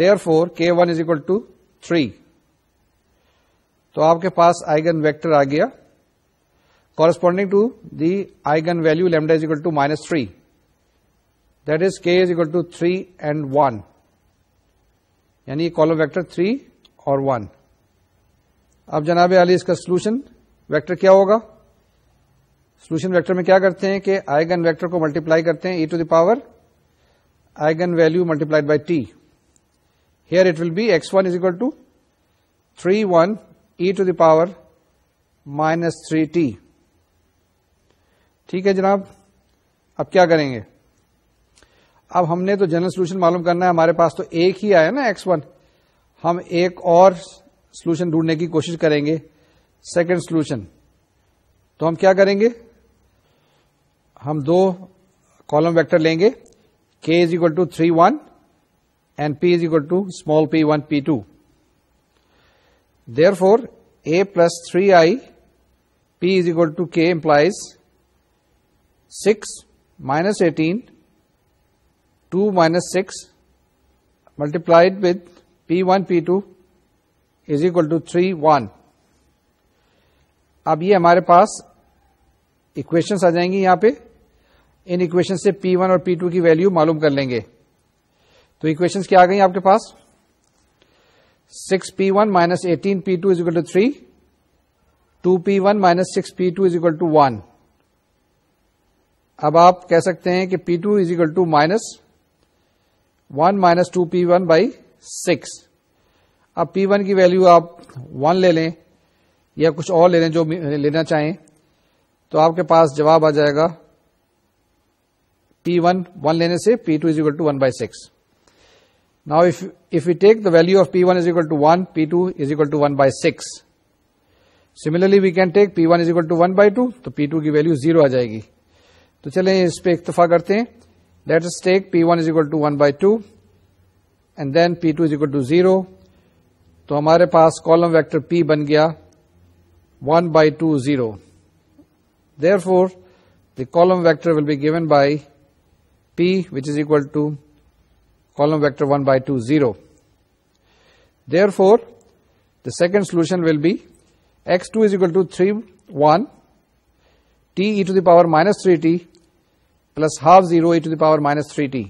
therefore K one is equal to three तो आपके पास eigen vector आ गया corresponding to the eigen value lambda is equal to minus three that is K is equal to three and one यानी column vector three और one अब जनाब आली इसका सोल्यूशन वेक्टर क्या होगा सोल्यूशन वेक्टर में क्या करते हैं कि आइगन वेक्टर को मल्टीप्लाई करते हैं e to the power eigen value multiplied by T here it will be x one is equal to three one e to the power minus three T ठीक है जनाब अब क्या करेंगे अब हमने तो जनरल सोल्यूशन मालूम करना है हमारे पास तो एक ही आया ना एक्स वन हम एक और सोल्यूशन ढूंढने की कोशिश करेंगे सेकंड सोल्यूशन तो हम क्या करेंगे हम दो कॉलम वेक्टर लेंगे k is equal to three one and p is equal to small p one P two therefore A plus three I P is equal to K implies six minus 18 2 minus 6 multiplied with p1 p2 is equal to 3 1 अब ये हमारे पास equations आ जाएंगी यहां पे in equation से P1 और P2 की value मालूम कर लेंगे तो इक्वेशंस क्या आ गई आपके पास 6p1 P one minus eighteen P two is equal to three two P one minus six P two is equal to one अब आप कह सकते हैं कि P two is equal to minus one minus two P one by six अब P one की value आप one ले लें या कुछ और ले लें जो लेना चाहें तो आपके पास जवाब आ जाएगा P1 1 लेने से P2 is equal to 1 by 6. Now if, if we take the value of P1 is equal to 1, P2 is equal to 1 by 6. Similarly we can take P1 is equal to 1 by 2 so P2 की value 0 आ जाएगी तो चलें इस पे इतफा करते हैं let us take P1 is equal to 1 by 2 and then then P2 is equal to 0 तो हमारे पास column vector P बन 1 by 2 0 therefore the column vector will be given by P which is equal to column vector 1 by 2 0. Therefore, the second solution will be x2 is equal to 3 1 t e to the power minus 3t plus half zero e to the power minus three T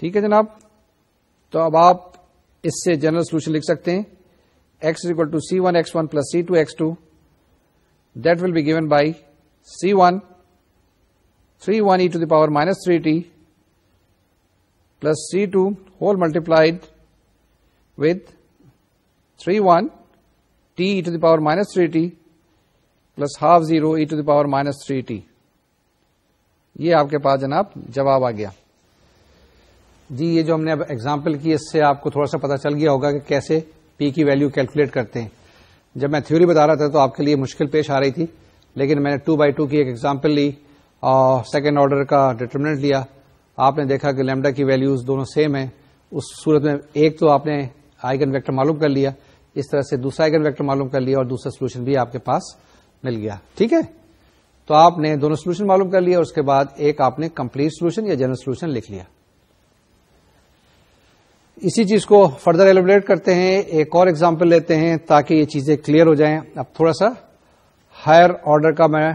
ठीक है जनाब तो अब आप इससे general solution लिख सकते x is equal to c1 x1 plus c2 x2 that will be given by c1 3 1 e to the power minus 3t plus c2 whole multiplied with 3 1 t e to the power minus 3t plus half zero e to the power minus three T ये आपके पास जनाब जवाब आ गया जी ये जो हमने अब example की इससे आपको थोड़ा सा पता चल गया होगा कि कैसे पी की वैल्यू कैलकुलेट करते हैं जब मैं थ्योरी बता रहा था तो आपके लिए मुश्किल पेश आ रही थी लेकिन मैंने टू बाई टू की एक एग्जाम्पल ली सेकेंड ऑर्डर का डिटर्मिनेंट लिया आपने देखा कि लेमडा की वैल्यूज दोनों सेम है उस सूरत में एक तो आपने आइगन वेक्टर मालूम कर लिया इस तरह से दूसरा आइगन वेक्टर मालूम कर लिया और दूसरा सोल्यूशन भी आपके पास मिल गया ठीक है तो आपने दोनों सोल्यूशन मालूम कर लिया और उसके बाद एक आपने कंप्लीट सोल्यूशन या जनरल सोल्यूशन लिख लिया इसी चीज को फर्दर एलिब्रेट करते हैं एक और एग्जाम्पल लेते हैं ताकि ये चीजें क्लियर हो जाएं अब थोड़ा सा हायर ऑर्डर का मैं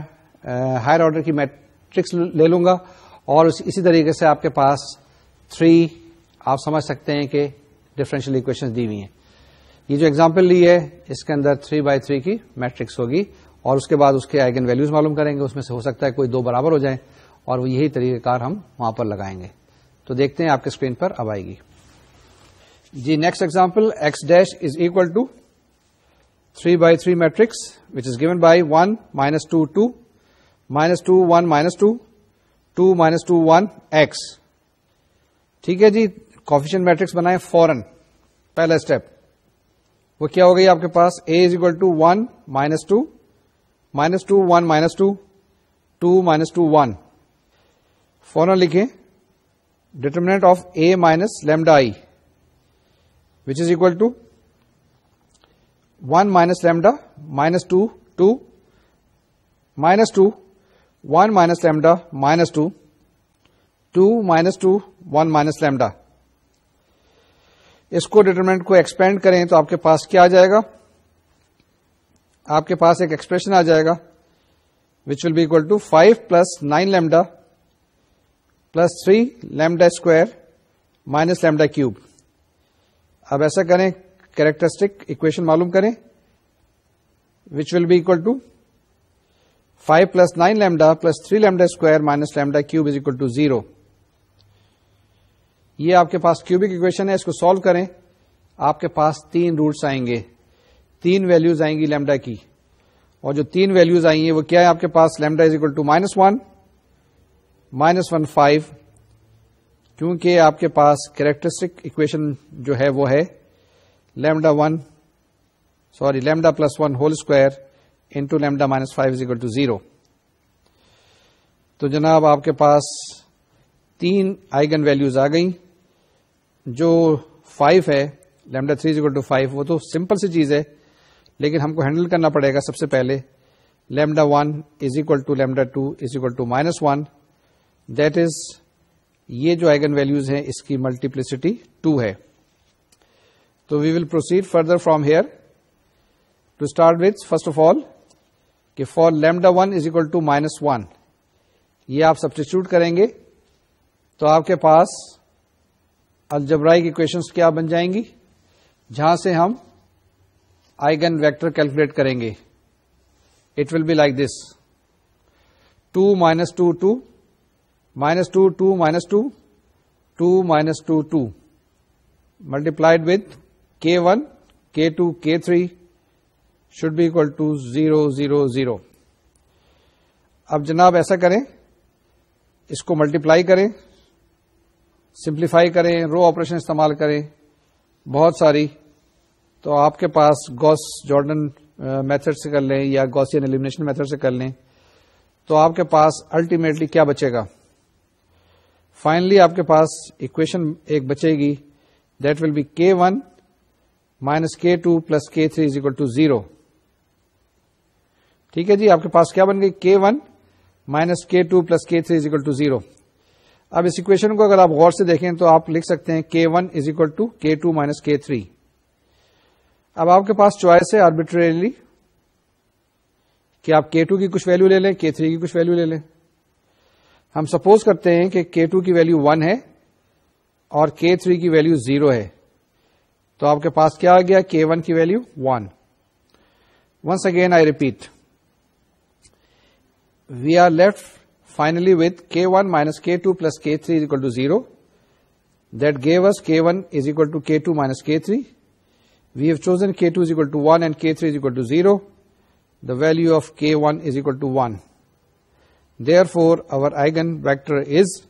हायर ऑर्डर की मैट ट्रिक्स ले लूंगा और इसी तरीके से आपके पास थ्री आप समझ सकते हैं कि डिफरेंशियल इक्वेशंस दी हुई हैं ये जो एग्जांपल ली है इसके अंदर थ्री बाय थ्री की मैट्रिक्स होगी और उसके बाद उसके आइगन वैल्यूज मालूम करेंगे उसमें से हो सकता है कोई दो बराबर हो जाए और वो यही तरीकेकार हम वहां पर लगाएंगे तो देखते हैं आपके स्क्रीन पर अब आएगी जी next example x dash is equal to three by three matrix which is given by one minus two two minus two one minus two two minus two one x ठीक है जी कॉफिशियन मैट्रिक्स बनाए फॉरन पहला step वो क्या हो गई आपके पास A is equal to one minus two minus two one minus two two minus two one फॉरन लिखे determinant of A minus lambda I which is equal to one minus lambda minus two two minus two 1 minus lambda minus 2, 2 minus 2, 1 minus lambda इसको determinant को expand करें तो आपके पास क्या आ जाएगा आपके पास एक एक्सप्रेशन आ जाएगा which will be equal to five plus nine lambda plus three lambda square minus lambda cube अब ऐसा करें कैरेक्टरिस्टिक इक्वेशन मालूम करें which will be equal to 5 plus 9 lambda plus 3 lambda square minus lambda cube is equal to 0 ये आपके पास cubic equation है इसको solve करें आपके पास तीन रूट्स आएंगे तीन वैल्यूज आएंगी लेमडा की और जो तीन वैल्यूज आई हैं वो क्या है आपके पास lambda is equal to minus one minus one five क्योंकि आपके पास कैरेक्टरिस्टिक इक्वेशन जो है वो है lambda one sorry lambda plus one whole square into lambda minus five is equal to zero तो जनाब आपके पास तीन आइगन वैल्यूज आ गई जो फाइव है lambda three is equal to five वो तो सिंपल सी चीज है लेकिन हमको हैंडल करना पड़ेगा सबसे पहले lambda one is equal to lambda two is equal to minus one that is ये जो आइगन वैल्यूज हैं इसकी मल्टीप्लिसिटी टू है तो we will proceed further from here to start with first of all कि for lambda one is equal to minus one ये आप substitute करेंगे तो आपके पास अल्जब्राइक इक्वेशंस क्या बन जाएंगी जहां से हम आइगन वेक्टर कैलकुलेट करेंगे it will be like this two minus two two minus two two minus two two minus two two multiplied with k one के two k three should be equal to zero zero zero अब जनाब ऐसा करें इसको multiply करें simplify करें row operation इस्तेमाल करें बहुत सारी तो आपके पास गॉस जॉर्डन मेथड से कर लें या गॉसियन एलिमिनेशन मेथड से कर लें तो आपके पास अल्टीमेटली क्या बचेगा फाइनली आपके पास इक्वेशन एक बचेगी that will be k one minus k two plus k three is equal to zero ठीक है जी आपके पास क्या बन गई k one minus k two plus k three is equal to zero अब इस इक्वेशन को अगर आप गौर से देखें तो आप लिख सकते हैं k one is equal to k two minus k three अब आपके पास चॉइस है आर्बिट्रेरीली कि आप के टू की कुछ वैल्यू ले लें के थ्री की कुछ वैल्यू ले लें हम सपोज करते हैं कि के टू की वैल्यू वन है और के थ्री की वैल्यू जीरो है तो आपके पास क्या आ गया के वन की value one once again I repeat we are left finally with k1 minus k2 plus k3 is equal to 0. That gave us k1 is equal to k2 minus k3. We have chosen k2 is equal to 1 and k3 is equal to 0. The value of k1 is equal to 1. Therefore, our eigenvector is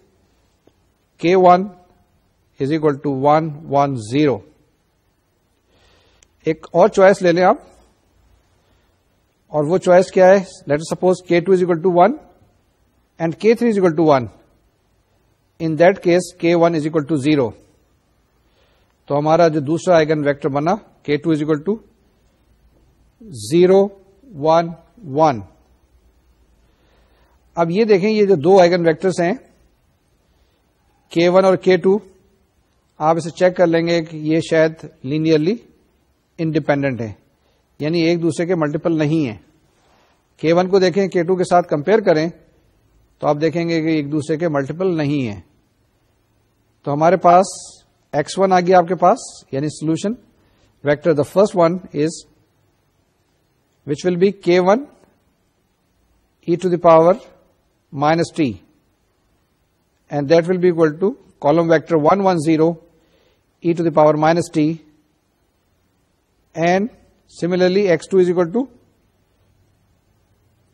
k1 is equal to 1, 1, 0. एक और choice ले लें और वो choice क्या है let suppose k two is equal to one and k three is equal to one in that case k one is equal to zero तो हमारा जो दूसरा आइगन वेक्टर बना k two is equal to zero one one अब ये देखें ये जो दो आइगन वेक्टर्स हैं के वन और के टू आप इसे चेक कर लेंगे कि ये शायद लीनियरली इंडिपेंडेंट है यानी एक दूसरे के मल्टीपल नहीं है के वन को देखें के टू के साथ कंपेयर करें तो आप देखेंगे कि एक दूसरे के मल्टीपल नहीं है तो हमारे पास एक्स वन आ गया आपके पास यानी solution vector the first one is which will be k one e to the power minus t and that will be equal to column vector 110 e to the power minus t and Similarly, x2 is equal to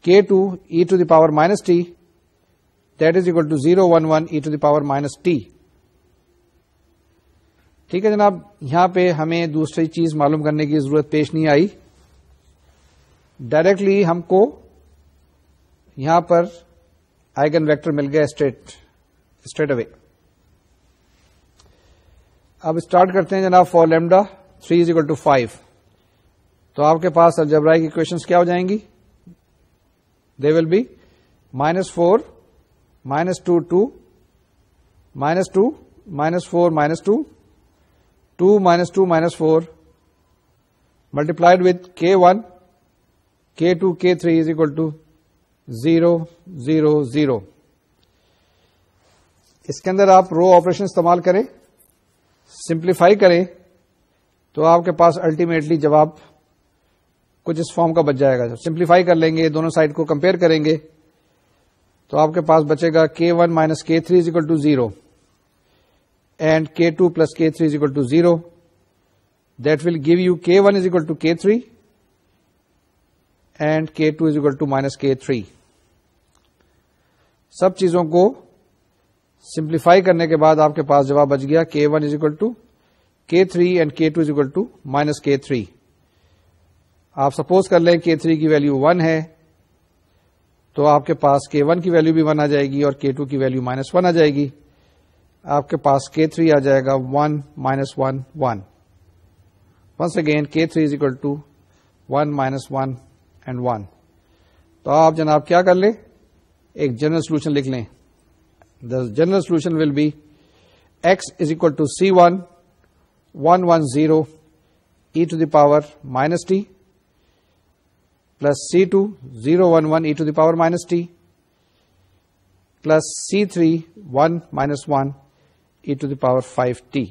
k2 e to the power minus t that is equal to 0 1 1 e to the power minus t ठीक है जनाब यहां पे हमें दूसरी चीज मालूम करने की जरूरत पेश नहीं आई डायरेक्टली हमको यहां पर आइगन वेक्टर मिल गया स्ट्रेट स्ट्रेट अवे अब स्टार्ट करते हैं जनाब for lambda three is equal to five तो आपके पास अलजबराइक इक्वेशंस क्या हो जाएंगी they will be minus four minus two two minus two minus four minus two two minus two minus four multiplied with k one के two k three is equal to zero zero zero इसके अंदर आप row operation इस्तेमाल करें simplify करें तो आपके पास अल्टीमेटली जवाब कुछ इस फॉर्म का बच जाएगा जब सिंप्लीफाई कर लेंगे दोनों साइड को कंपेयर करेंगे तो आपके पास बचेगा k one minus k three is equal to zero and k two plus k three is equal to zero that will give you k one is equal to k three and k two is equal to minus k three सब चीजों को simplify करने के बाद आपके पास जवाब बच गया k one is equal to k three and k two is equal to minus k three आप सपोज कर लें के थ्री की वैल्यू वन है तो आपके पास के वन की वैल्यू भी वन आ जाएगी और के टू की वैल्यू माइनस वन आ जाएगी आपके पास के थ्री आ जाएगा one minus one one once again k three is equal to one minus one and one तो आप जनाब क्या कर लें एक जनरल सोल्यूशन लिख लें the general solution will be x is equal to C one one one zero e to the power minus t plus C two zero one one e to the power minus t plus c three one minus one e to the power five t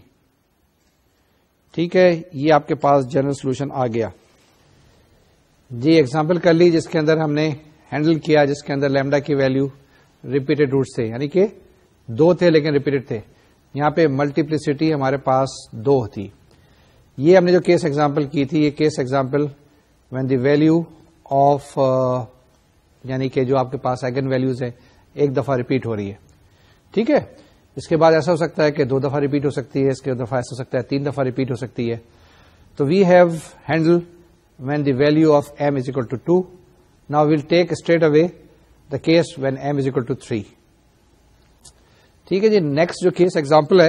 ठीक है ये आपके पास general solution आ गया जी example कर ली जिसके अंदर हमने handle किया जिसके अंदर लेमडा की वैल्यू रिपीटेड रूट से यानी कि दो थे लेकिन रिपीटेड थे यहाँ पे मल्टीप्लिसिटी हमारे पास दो थी ये हमने जो केस एग्जाम्पल की थी ये case example when the value of uh, यानी कि जो आपके पास एगन वैल्यूज है एक दफा रिपीट हो रही है ठीक है इसके बाद ऐसा हो सकता है कि दो दफा रिपीट हो सकती है इसके दफा ऐसा हो सकता है तीन दफा रिपीट हो सकती है तो we have handle when the value of m is equal to 2. Now we'll take straight away the case when m is equal to 3. ठीक है जी नेक्स्ट जो केस एग्जांपल है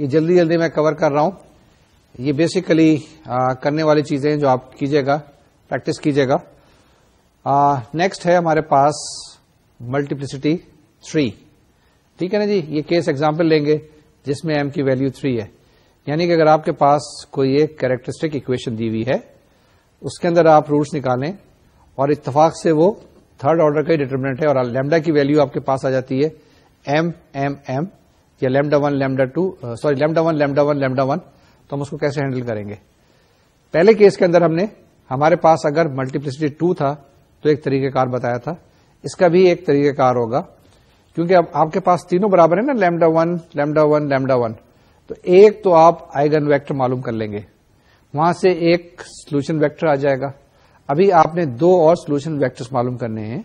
ये जल्दी जल्दी मैं कवर कर रहा हूं ये बेसिकली आ, करने वाली चीजें जो आप कीजिएगा प्रैक्टिस कीजिएगा नेक्स्ट है हमारे पास मल्टीप्लिसिटी थ्री ठीक है ना जी ये केस एग्जाम्पल लेंगे जिसमें एम की वैल्यू थ्री है यानी कि अगर आपके पास कोई एक कैरेक्टरिस्टिक इक्वेशन दी हुई है उसके अंदर आप रूट्स निकालें और इतफाक से वो थर्ड ऑर्डर का ही डिटर्मिनेंट है और लेमडा की वैल्यू आपके पास आ जाती है एम एम एम या lambda one lambda two sorry lambda one lambda one lambda one तो हम उसको कैसे हैंडल करेंगे पहले केस के अंदर हमने हमारे पास अगर मल्टीप्लिसिटी टू था तो एक तरीकेकार बताया था इसका भी एक तरीकेकार होगा क्योंकि अब आपके पास तीनों बराबर है ना lambda one lambda one lambda one तो एक तो आप आइगन वेक्टर मालूम कर लेंगे वहां से एक सोल्यूशन वेक्टर आ जाएगा अभी आपने दो और सोल्यूशन वेक्टर्स मालूम करने हैं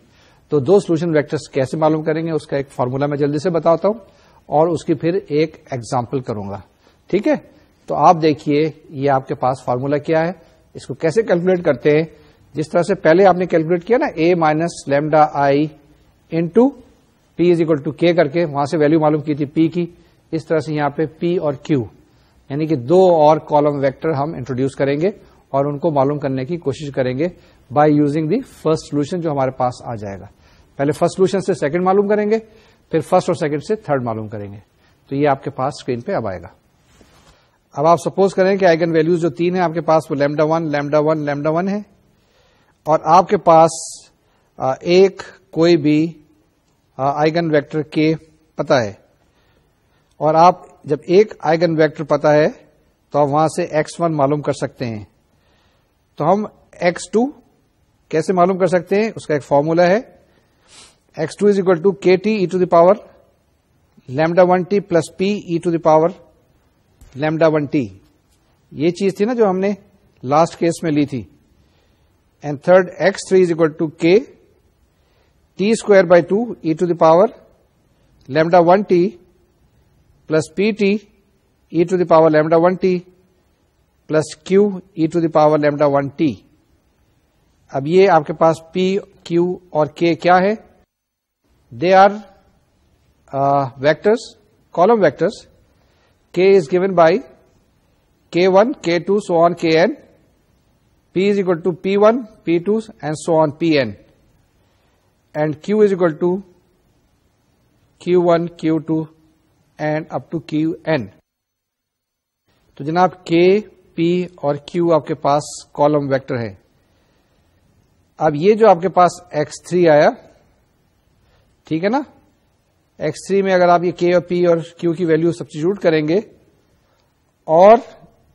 तो दो सोल्यूशन वेक्टर्स कैसे मालूम करेंगे उसका एक फॉर्मूला मैं जल्दी से बताता हूं और उसकी फिर एक एग्जाम्पल करूंगा ठीक है तो आप देखिए ये आपके पास फॉर्मूला क्या है इसको कैसे कैलकुलेट करते हैं जिस तरह से पहले आपने कैलकुलेट किया ना A minus lambda I into p is equal to k करके वहां से वैल्यू मालूम की थी पी की इस तरह से यहां पे पी और क्यू यानी कि दो और कॉलम वेक्टर हम इंट्रोड्यूस करेंगे और उनको मालूम करने की कोशिश करेंगे by using the first solution जो हमारे पास आ जाएगा पहले फर्स्ट सोल्यूशन से सेकंड मालूम करेंगे फिर फर्स्ट और सेकंड से थर्ड मालूम करेंगे तो ये आपके पास स्क्रीन पे अब आएगा अब आप सपोज करें कि आइगन वैल्यूज जो तीन है आपके पास वो lambda one lambda one lambda one है और आपके पास एक कोई भी आइगन वेक्टर के पता है और आप जब एक आइगन वेक्टर पता है तो आप वहां से x1 मालूम कर सकते हैं तो हम x2 कैसे मालूम कर सकते हैं उसका एक फॉर्मूला है x2 two is equal to k t e to the power lambda one t plus p e to the power lambda one t ये चीज थी ना जो हमने लास्ट केस में ली थी and third x3 is equal to k t square by 2 e to the power lambda 1 t plus p t e to the power lambda 1 t plus q e to the power lambda 1 t اب یہ آپ کے پاس پی کیو اور k کیا ہے they are vectors column vectors k is given by k one k two so P is equal to P1, P2 and so on Pn and Q is equal to Q1, Q2 and up to Qn तो जनाब K, P और Q आपके पास column vector है अब ये जो आपके पास x3 आया ठीक है ना x3 में अगर आप ये K और P और Q की वैल्यू सब्सटीट्यूट करेंगे और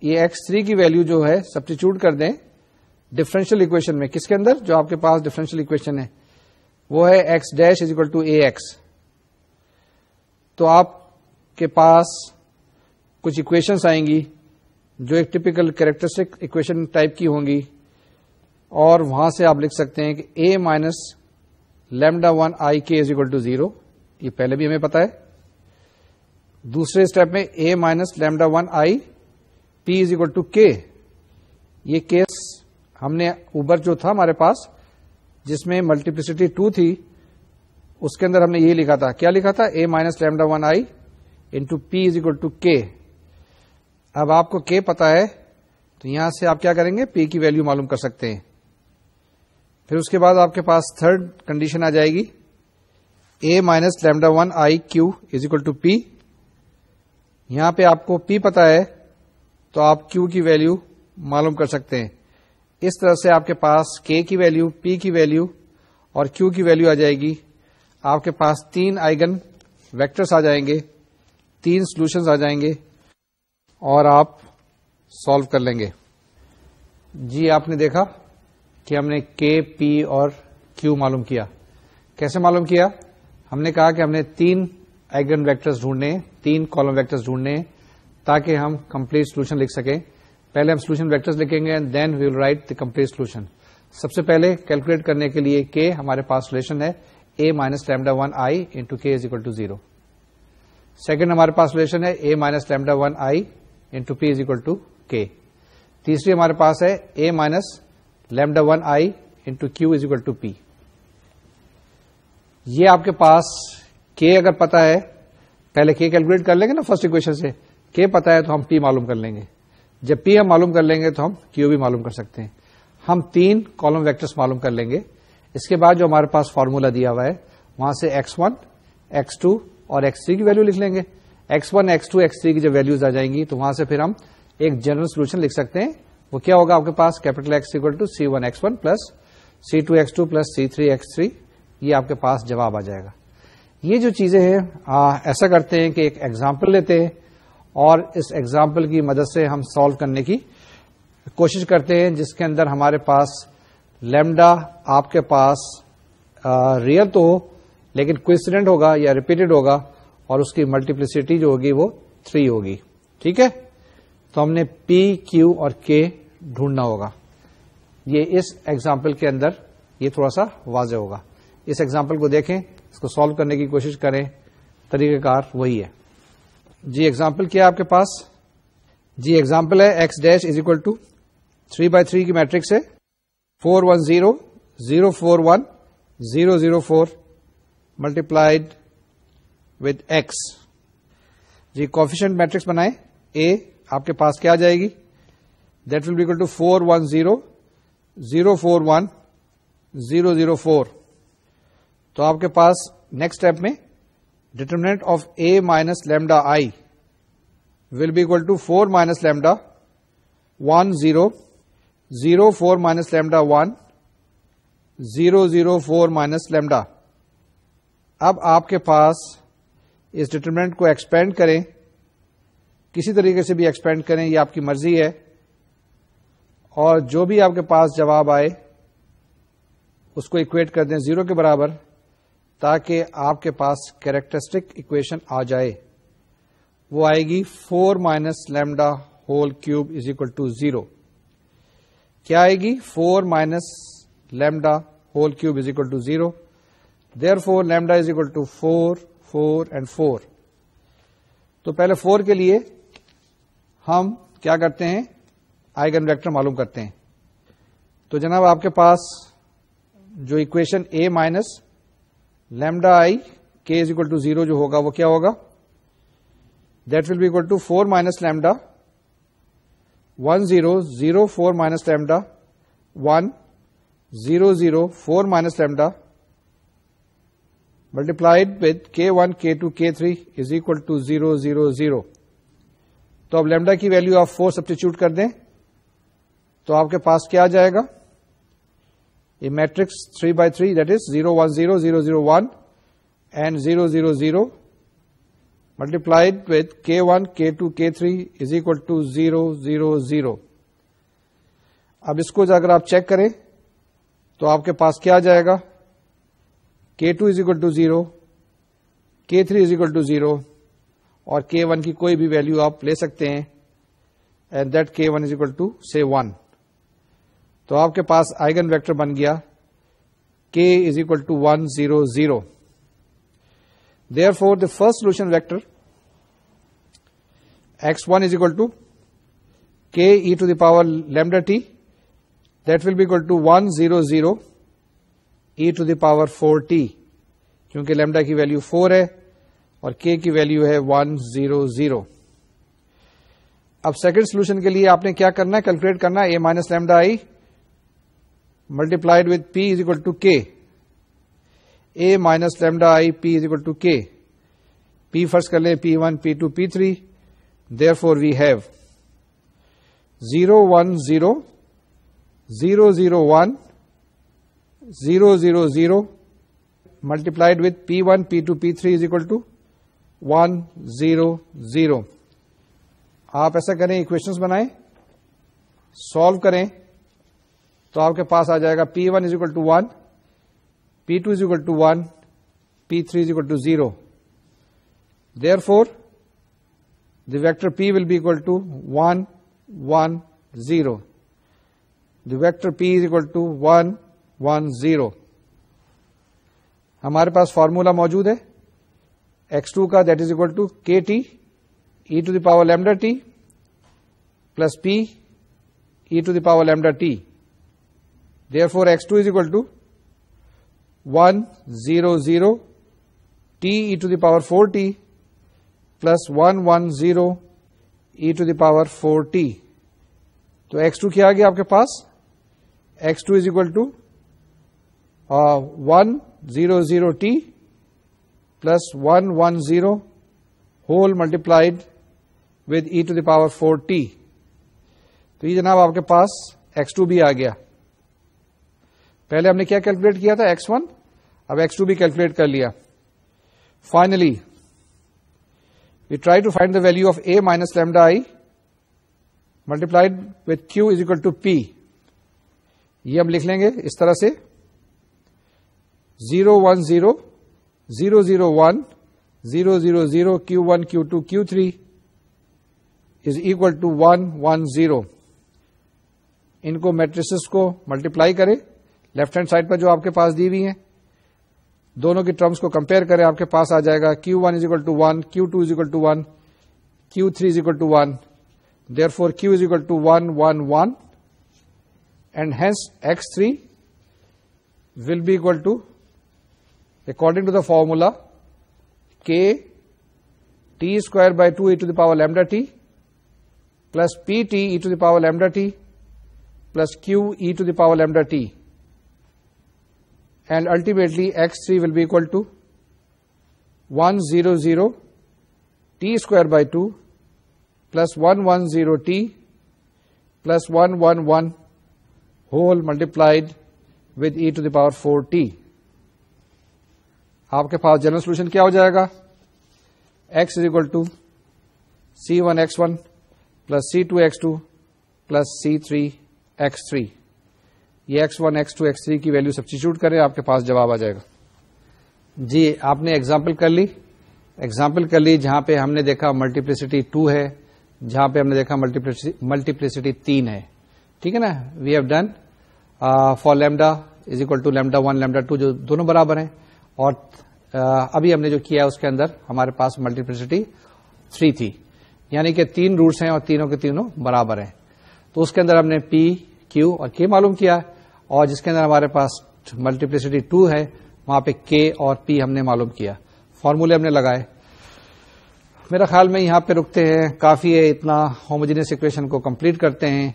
ये x3 की वैल्यू जो है सब्सटीट्यूट कर दें डिफरेंशियल इक्वेशन में किसके अंदर जो आपके पास डिफरेंशियल इक्वेशन है वो है x dash is equal to A x तो आपके पास कुछ इक्वेशंस आएंगी जो एक टिपिकल कैरेक्टरिस्टिक इक्वेशन टाइप की होंगी और वहां से आप लिख सकते हैं कि A minus lambda one I के इज इक्वल टू जीरो ये पहले भी हमें पता है दूसरे स्टेप में A minus lambda one I P is equal to k ये के हमने ऊबर जो था हमारे पास जिसमें मल्टीप्लिसिटी टू थी उसके अंदर हमने ये लिखा था क्या लिखा था A minus lambda one I into p is equal to k अब आपको के पता है तो यहां से आप क्या करेंगे पी की वैल्यू मालूम कर सकते हैं फिर उसके बाद आपके पास थर्ड कंडीशन आ जाएगी A minus lambda one I q is equal to p यहां पे आपको पी पता है तो आप क्यू की वैल्यू मालूम कर सकते हैं इस तरह से आपके पास के की वैल्यू पी की वैल्यू और क्यू की वैल्यू आ जाएगी आपके पास तीन आइगन वेक्टर्स आ जाएंगे तीन सॉल्यूशंस आ जाएंगे और आप सॉल्व कर लेंगे जी आपने देखा कि हमने के पी और क्यू मालूम किया कैसे मालूम किया हमने कहा कि हमने तीन आइगन वेक्टर्स ढूंढने तीन कॉलम वेक्टर्स ढूंढने ताकि हम कंप्लीट सॉल्यूशन लिख सकें पहले हम सोल्यूशन वेक्टर्स लिखेंगे and then we will write the complete solution सबसे पहले कैलकुलेट करने के लिए के हमारे पास रिलेशन है A minus lambda one I into k is equal to zero second हमारे पास रिलेशन है A minus lambda one I into p is equal to k तीसरी हमारे पास है A minus lambda one I into q is equal to P ये आपके पास के अगर पता है पहले के कैलकुलेट कर लेंगे ना फर्स्ट इक्वेशन से के पता है तो हम पी मालूम कर लेंगे जब पी हम मालूम कर लेंगे तो हम क्यू भी मालूम कर सकते हैं हम तीन कॉलम वेक्टर्स मालूम कर लेंगे इसके बाद जो हमारे पास फॉर्मूला दिया हुआ है वहां से x1, x2 और x3 की वैल्यू लिख लेंगे x1, x2, x3 की जब वैल्यूज आ जाएंगी तो वहां से फिर हम एक जनरल सोल्यूशन लिख सकते हैं वो क्या होगा आपके पास capital x equal to C one x one plus C two x two plus c three x three ये आपके पास जवाब आ जाएगा ये जो चीजें हैं ऐसा करते हैं कि एक एग्जाम्पल लेते हैं और इस एग्जाम्पल की मदद से हम सॉल्व करने की कोशिश करते हैं जिसके अंदर हमारे पास लेमडा आपके पास रियल तो हो लेकिन क्विस्टेंट होगा या रिपीटेड होगा और उसकी मल्टीप्लिसिटी जो होगी वो थ्री होगी ठीक है तो हमने पी क्यू और के ढूंढना होगा ये इस एग्जाम्पल के अंदर ये थोड़ा सा वाज होगा इस एग्जाम्पल को देखें इसको सॉल्व करने की कोशिश करें तरीक़ाकार वही है जी एग्जाम्पल क्या है आपके पास जी एग्जाम्पल है x dash is equal to three by three की मैट्रिक्स है four one zero zero four one zero zero four multiplied with x जी कॉफिशेंट मैट्रिक्स बनाए ए आपके पास क्या आ जाएगी that will equal to four one zero zero four one zero zero four तो आपके पास नेक्स्ट स्टेप में determinant of A minus lambda I will be equal to 4 minus lambda 1 0 0 4 minus lambda 1 0 0 4 minus lambda अब आपके पास इस determinant को expand करें किसी तरीके से भी एक्सपेंड करें ये आपकी मर्जी है और जो भी आपके पास जवाब आए उसको इक्वेट कर दें जीरो के बराबर ताकि आपके पास कैरेक्टरिस्टिक इक्वेशन आ जाए वो आएगी four minus lambda whole cube is equal to zero क्या आएगी four minus lambda whole cube is equal to zero therefore lambda is equal to four four and four तो पहले फोर के लिए हम क्या करते हैं आइगन वेक्टर मालूम करते हैं तो जनाब आपके पास जो equation A minus lambda I के इज इक्वल टू जीरो जो होगा वो क्या होगा that will be equal to four minus lambda one zero zero four minus lambda one zero zero four minus lambda multiplied with k one के two k three is equal to zero zero zero तो अब lambda की value आप four substitute कर दें तो आपके पास क्या आ जाएगा a matrix 3 by 3 that is 0 1 0 0 0 1 and 0 0 0 multiplied with k1 k2 k3 is equal to 0 0 0 अब इसको अगर आप चेक करें तो आपके पास क्या आ जाएगा k2 two is equal to zero k three is equal to zero और k1 की कोई भी वैल्यू आप ले सकते हैं and that k1 one is equal to say one तो आपके पास आइगन वेक्टर बन गया k is equal to one zero zero therefore the first solution vector x one is equal to k e to the power lambda t that will be equal to 100 e to the power 4t क्योंकि lambda की value 4 है और k की value है 100 अब second solution के लिए आपने क्या करना है कैलकुलेट करना है a minus lambda I multiplied with P is equal to K. A minus lambda I P is equal to K. P first kar ले P1, P2, P3. Therefore we have 0, 1, 0, 0, 0, 1, 0, 0, 0 multiplied with P1, P2, P3 is equal to 1, 0, 0. आप ऐसा 0, equations बनाएं 0, करें तो आपके पास आ जाएगा P1 one is equal to one P two is equal to one p three is equal to zero therefore the vector p will be equal to 1 1 0 the vector p is equal to 1 1 0 हमारे पास formula मौजूद है x2 का that is equal to k t e to the power lambda t plus p e to the power lambda t Therefore, x2 is equal to 1, 0, 0, t e to the power 4t plus 1, 1, 0, e to the power 4t. So x2 क्या आ गया आपके x2 is equal to two one zero zero t plus one one zero whole multiplied with e to the power four t तो ये जनाब आपके पास x2 भी आ पहले हमने क्या कैलकुलेट किया था एक्स वन अब एक्स टू भी कैलकुलेट कर लिया finally we try to find the value of A minus lambda I multiplied with Q is equal to P ये हम लिख लेंगे इस तरह से zero one zero zero zero one zero zero zero Q one Q two Q three is equal to one one zero इनको matrices को multiply करें लेफ्ट हैंड साइड पर जो आपके पास दी हुई है दोनों की टर्म्स को कंपेयर करें आपके पास आ जाएगा Q one is equal to one Q two is equal to one Q three is equal to one therefore Q is equal to one one one and hence x three will be equal to according to the formula k t square by 2 e to the power lambda t plus pt e to the power lambda t plus q e to the power lambda t and ultimately x3 will be equal to 100 t square by 2 plus 110 t plus 111 whole multiplied with e to the power 4 t आपके पास general solution क्या हो जाएगा x is equal to c1 x1 plus c2 x2 plus c3 x3. ये x1, x2, x3 की value substitute करें आपके पास जवाब आ जाएगा जी आपने एग्जाम्पल कर ली एग्जाम्पल कर ली जहां पे हमने देखा मल्टीप्लिसिटी टू है जहां पे हमने देखा मल्टीप्लिसिटी मल्टीप्लिसिटी तीन है ठीक है ना we have done for lambda is equal to lambda one lambda two जो दोनों बराबर हैं और uh, अभी हमने जो किया है उसके अंदर हमारे पास मल्टीप्लिसिटी थ्री थी यानी कि तीन रूट्स हैं और तीनों के तीनों बराबर हैं तो उसके अंदर हमने पी क्यू और के मालूम किया है और जिसके अंदर हमारे पास मल्टीप्लिसिटी टू है वहां पे के और पी हमने मालूम किया फॉर्मूले हमने लगाए मेरा ख्याल में यहाँ पे रुकते हैं काफी है इतना होमोजीनियस इक्वेशन को कंप्लीट करते हैं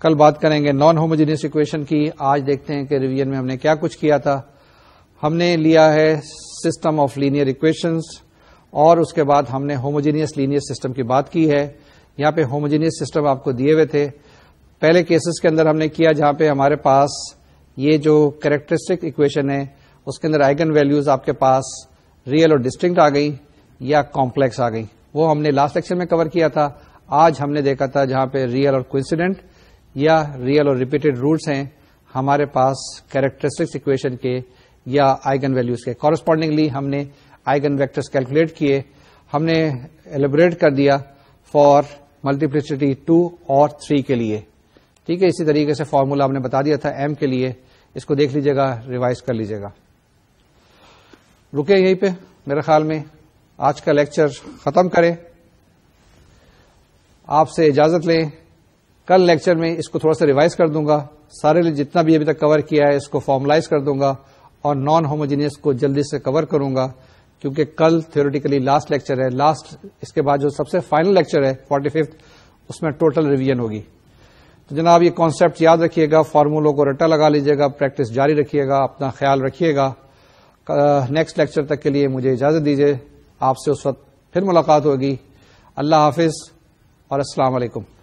कल बात करेंगे नॉन होमोजीनियस इक्वेशन की आज देखते हैं कि रिवीजन में हमने क्या कुछ किया था हमने लिया है सिस्टम ऑफ लीनियर इक्वेशंस और उसके बाद हमने होमोजीनियस लीनियर सिस्टम की बात की है यहाँ पे होमोजीनियस सिस्टम आपको दिए हुए थे पहले केसेस के अंदर हमने किया जहां पे हमारे पास ये जो करेक्टरिस्टिक इक्वेशन है उसके अंदर आइगन वैल्यूज आपके पास रियल और डिस्टिंक्ट आ गई या कॉम्प्लेक्स आ गई वो हमने लास्ट लेक्चर में कवर किया था आज हमने देखा था जहां पे रियल और कोइंसिडेंट या रियल और रिपीटेड रूट्स हैं हमारे पास कैरेक्टरिस्टिक्स इक्वेशन के या आइगन वैल्यूज के कॉरस्पॉन्डिंगली हमने आइगन वेक्टर्स कैलकुलेट किए हमने एलिब्रेट कर दिया फॉर मल्टीप्लिसिटी टू और थ्री के लिए ठीक है इसी तरीके से फॉर्मूला हमने बता दिया था एम के लिए इसको देख लीजिएगा रिवाइज कर लीजिएगा रुके यहीं पे मेरे ख्याल में आज का लेक्चर खत्म करें आपसे इजाजत लें कल लेक्चर में इसको थोड़ा सा रिवाइज कर दूंगा सारे जितना भी अभी तक कवर किया है इसको फॉर्मलाइज कर दूंगा और नॉन होमोजीनियस को जल्दी से कवर करूंगा क्योंकि कल थ्योरेटिकली लास्ट लेक्चर है लास्ट इसके बाद जो सबसे फाइनल लेक्चर है फोर्टी उसमें टोटल रिवीजन होगी तो जनाब ये कॉन्सेप्ट याद रखिएगा फार्मूलों को रट्टा लगा लीजिएगा प्रैक्टिस जारी रखिएगा अपना ख्याल रखिएगा नेक्स्ट लेक्चर तक के लिए मुझे इजाज़त दीजिए आपसे उस वक्त फिर मुलाकात होगी अल्लाह हाफिज़ और अस्सलाम वालेकुम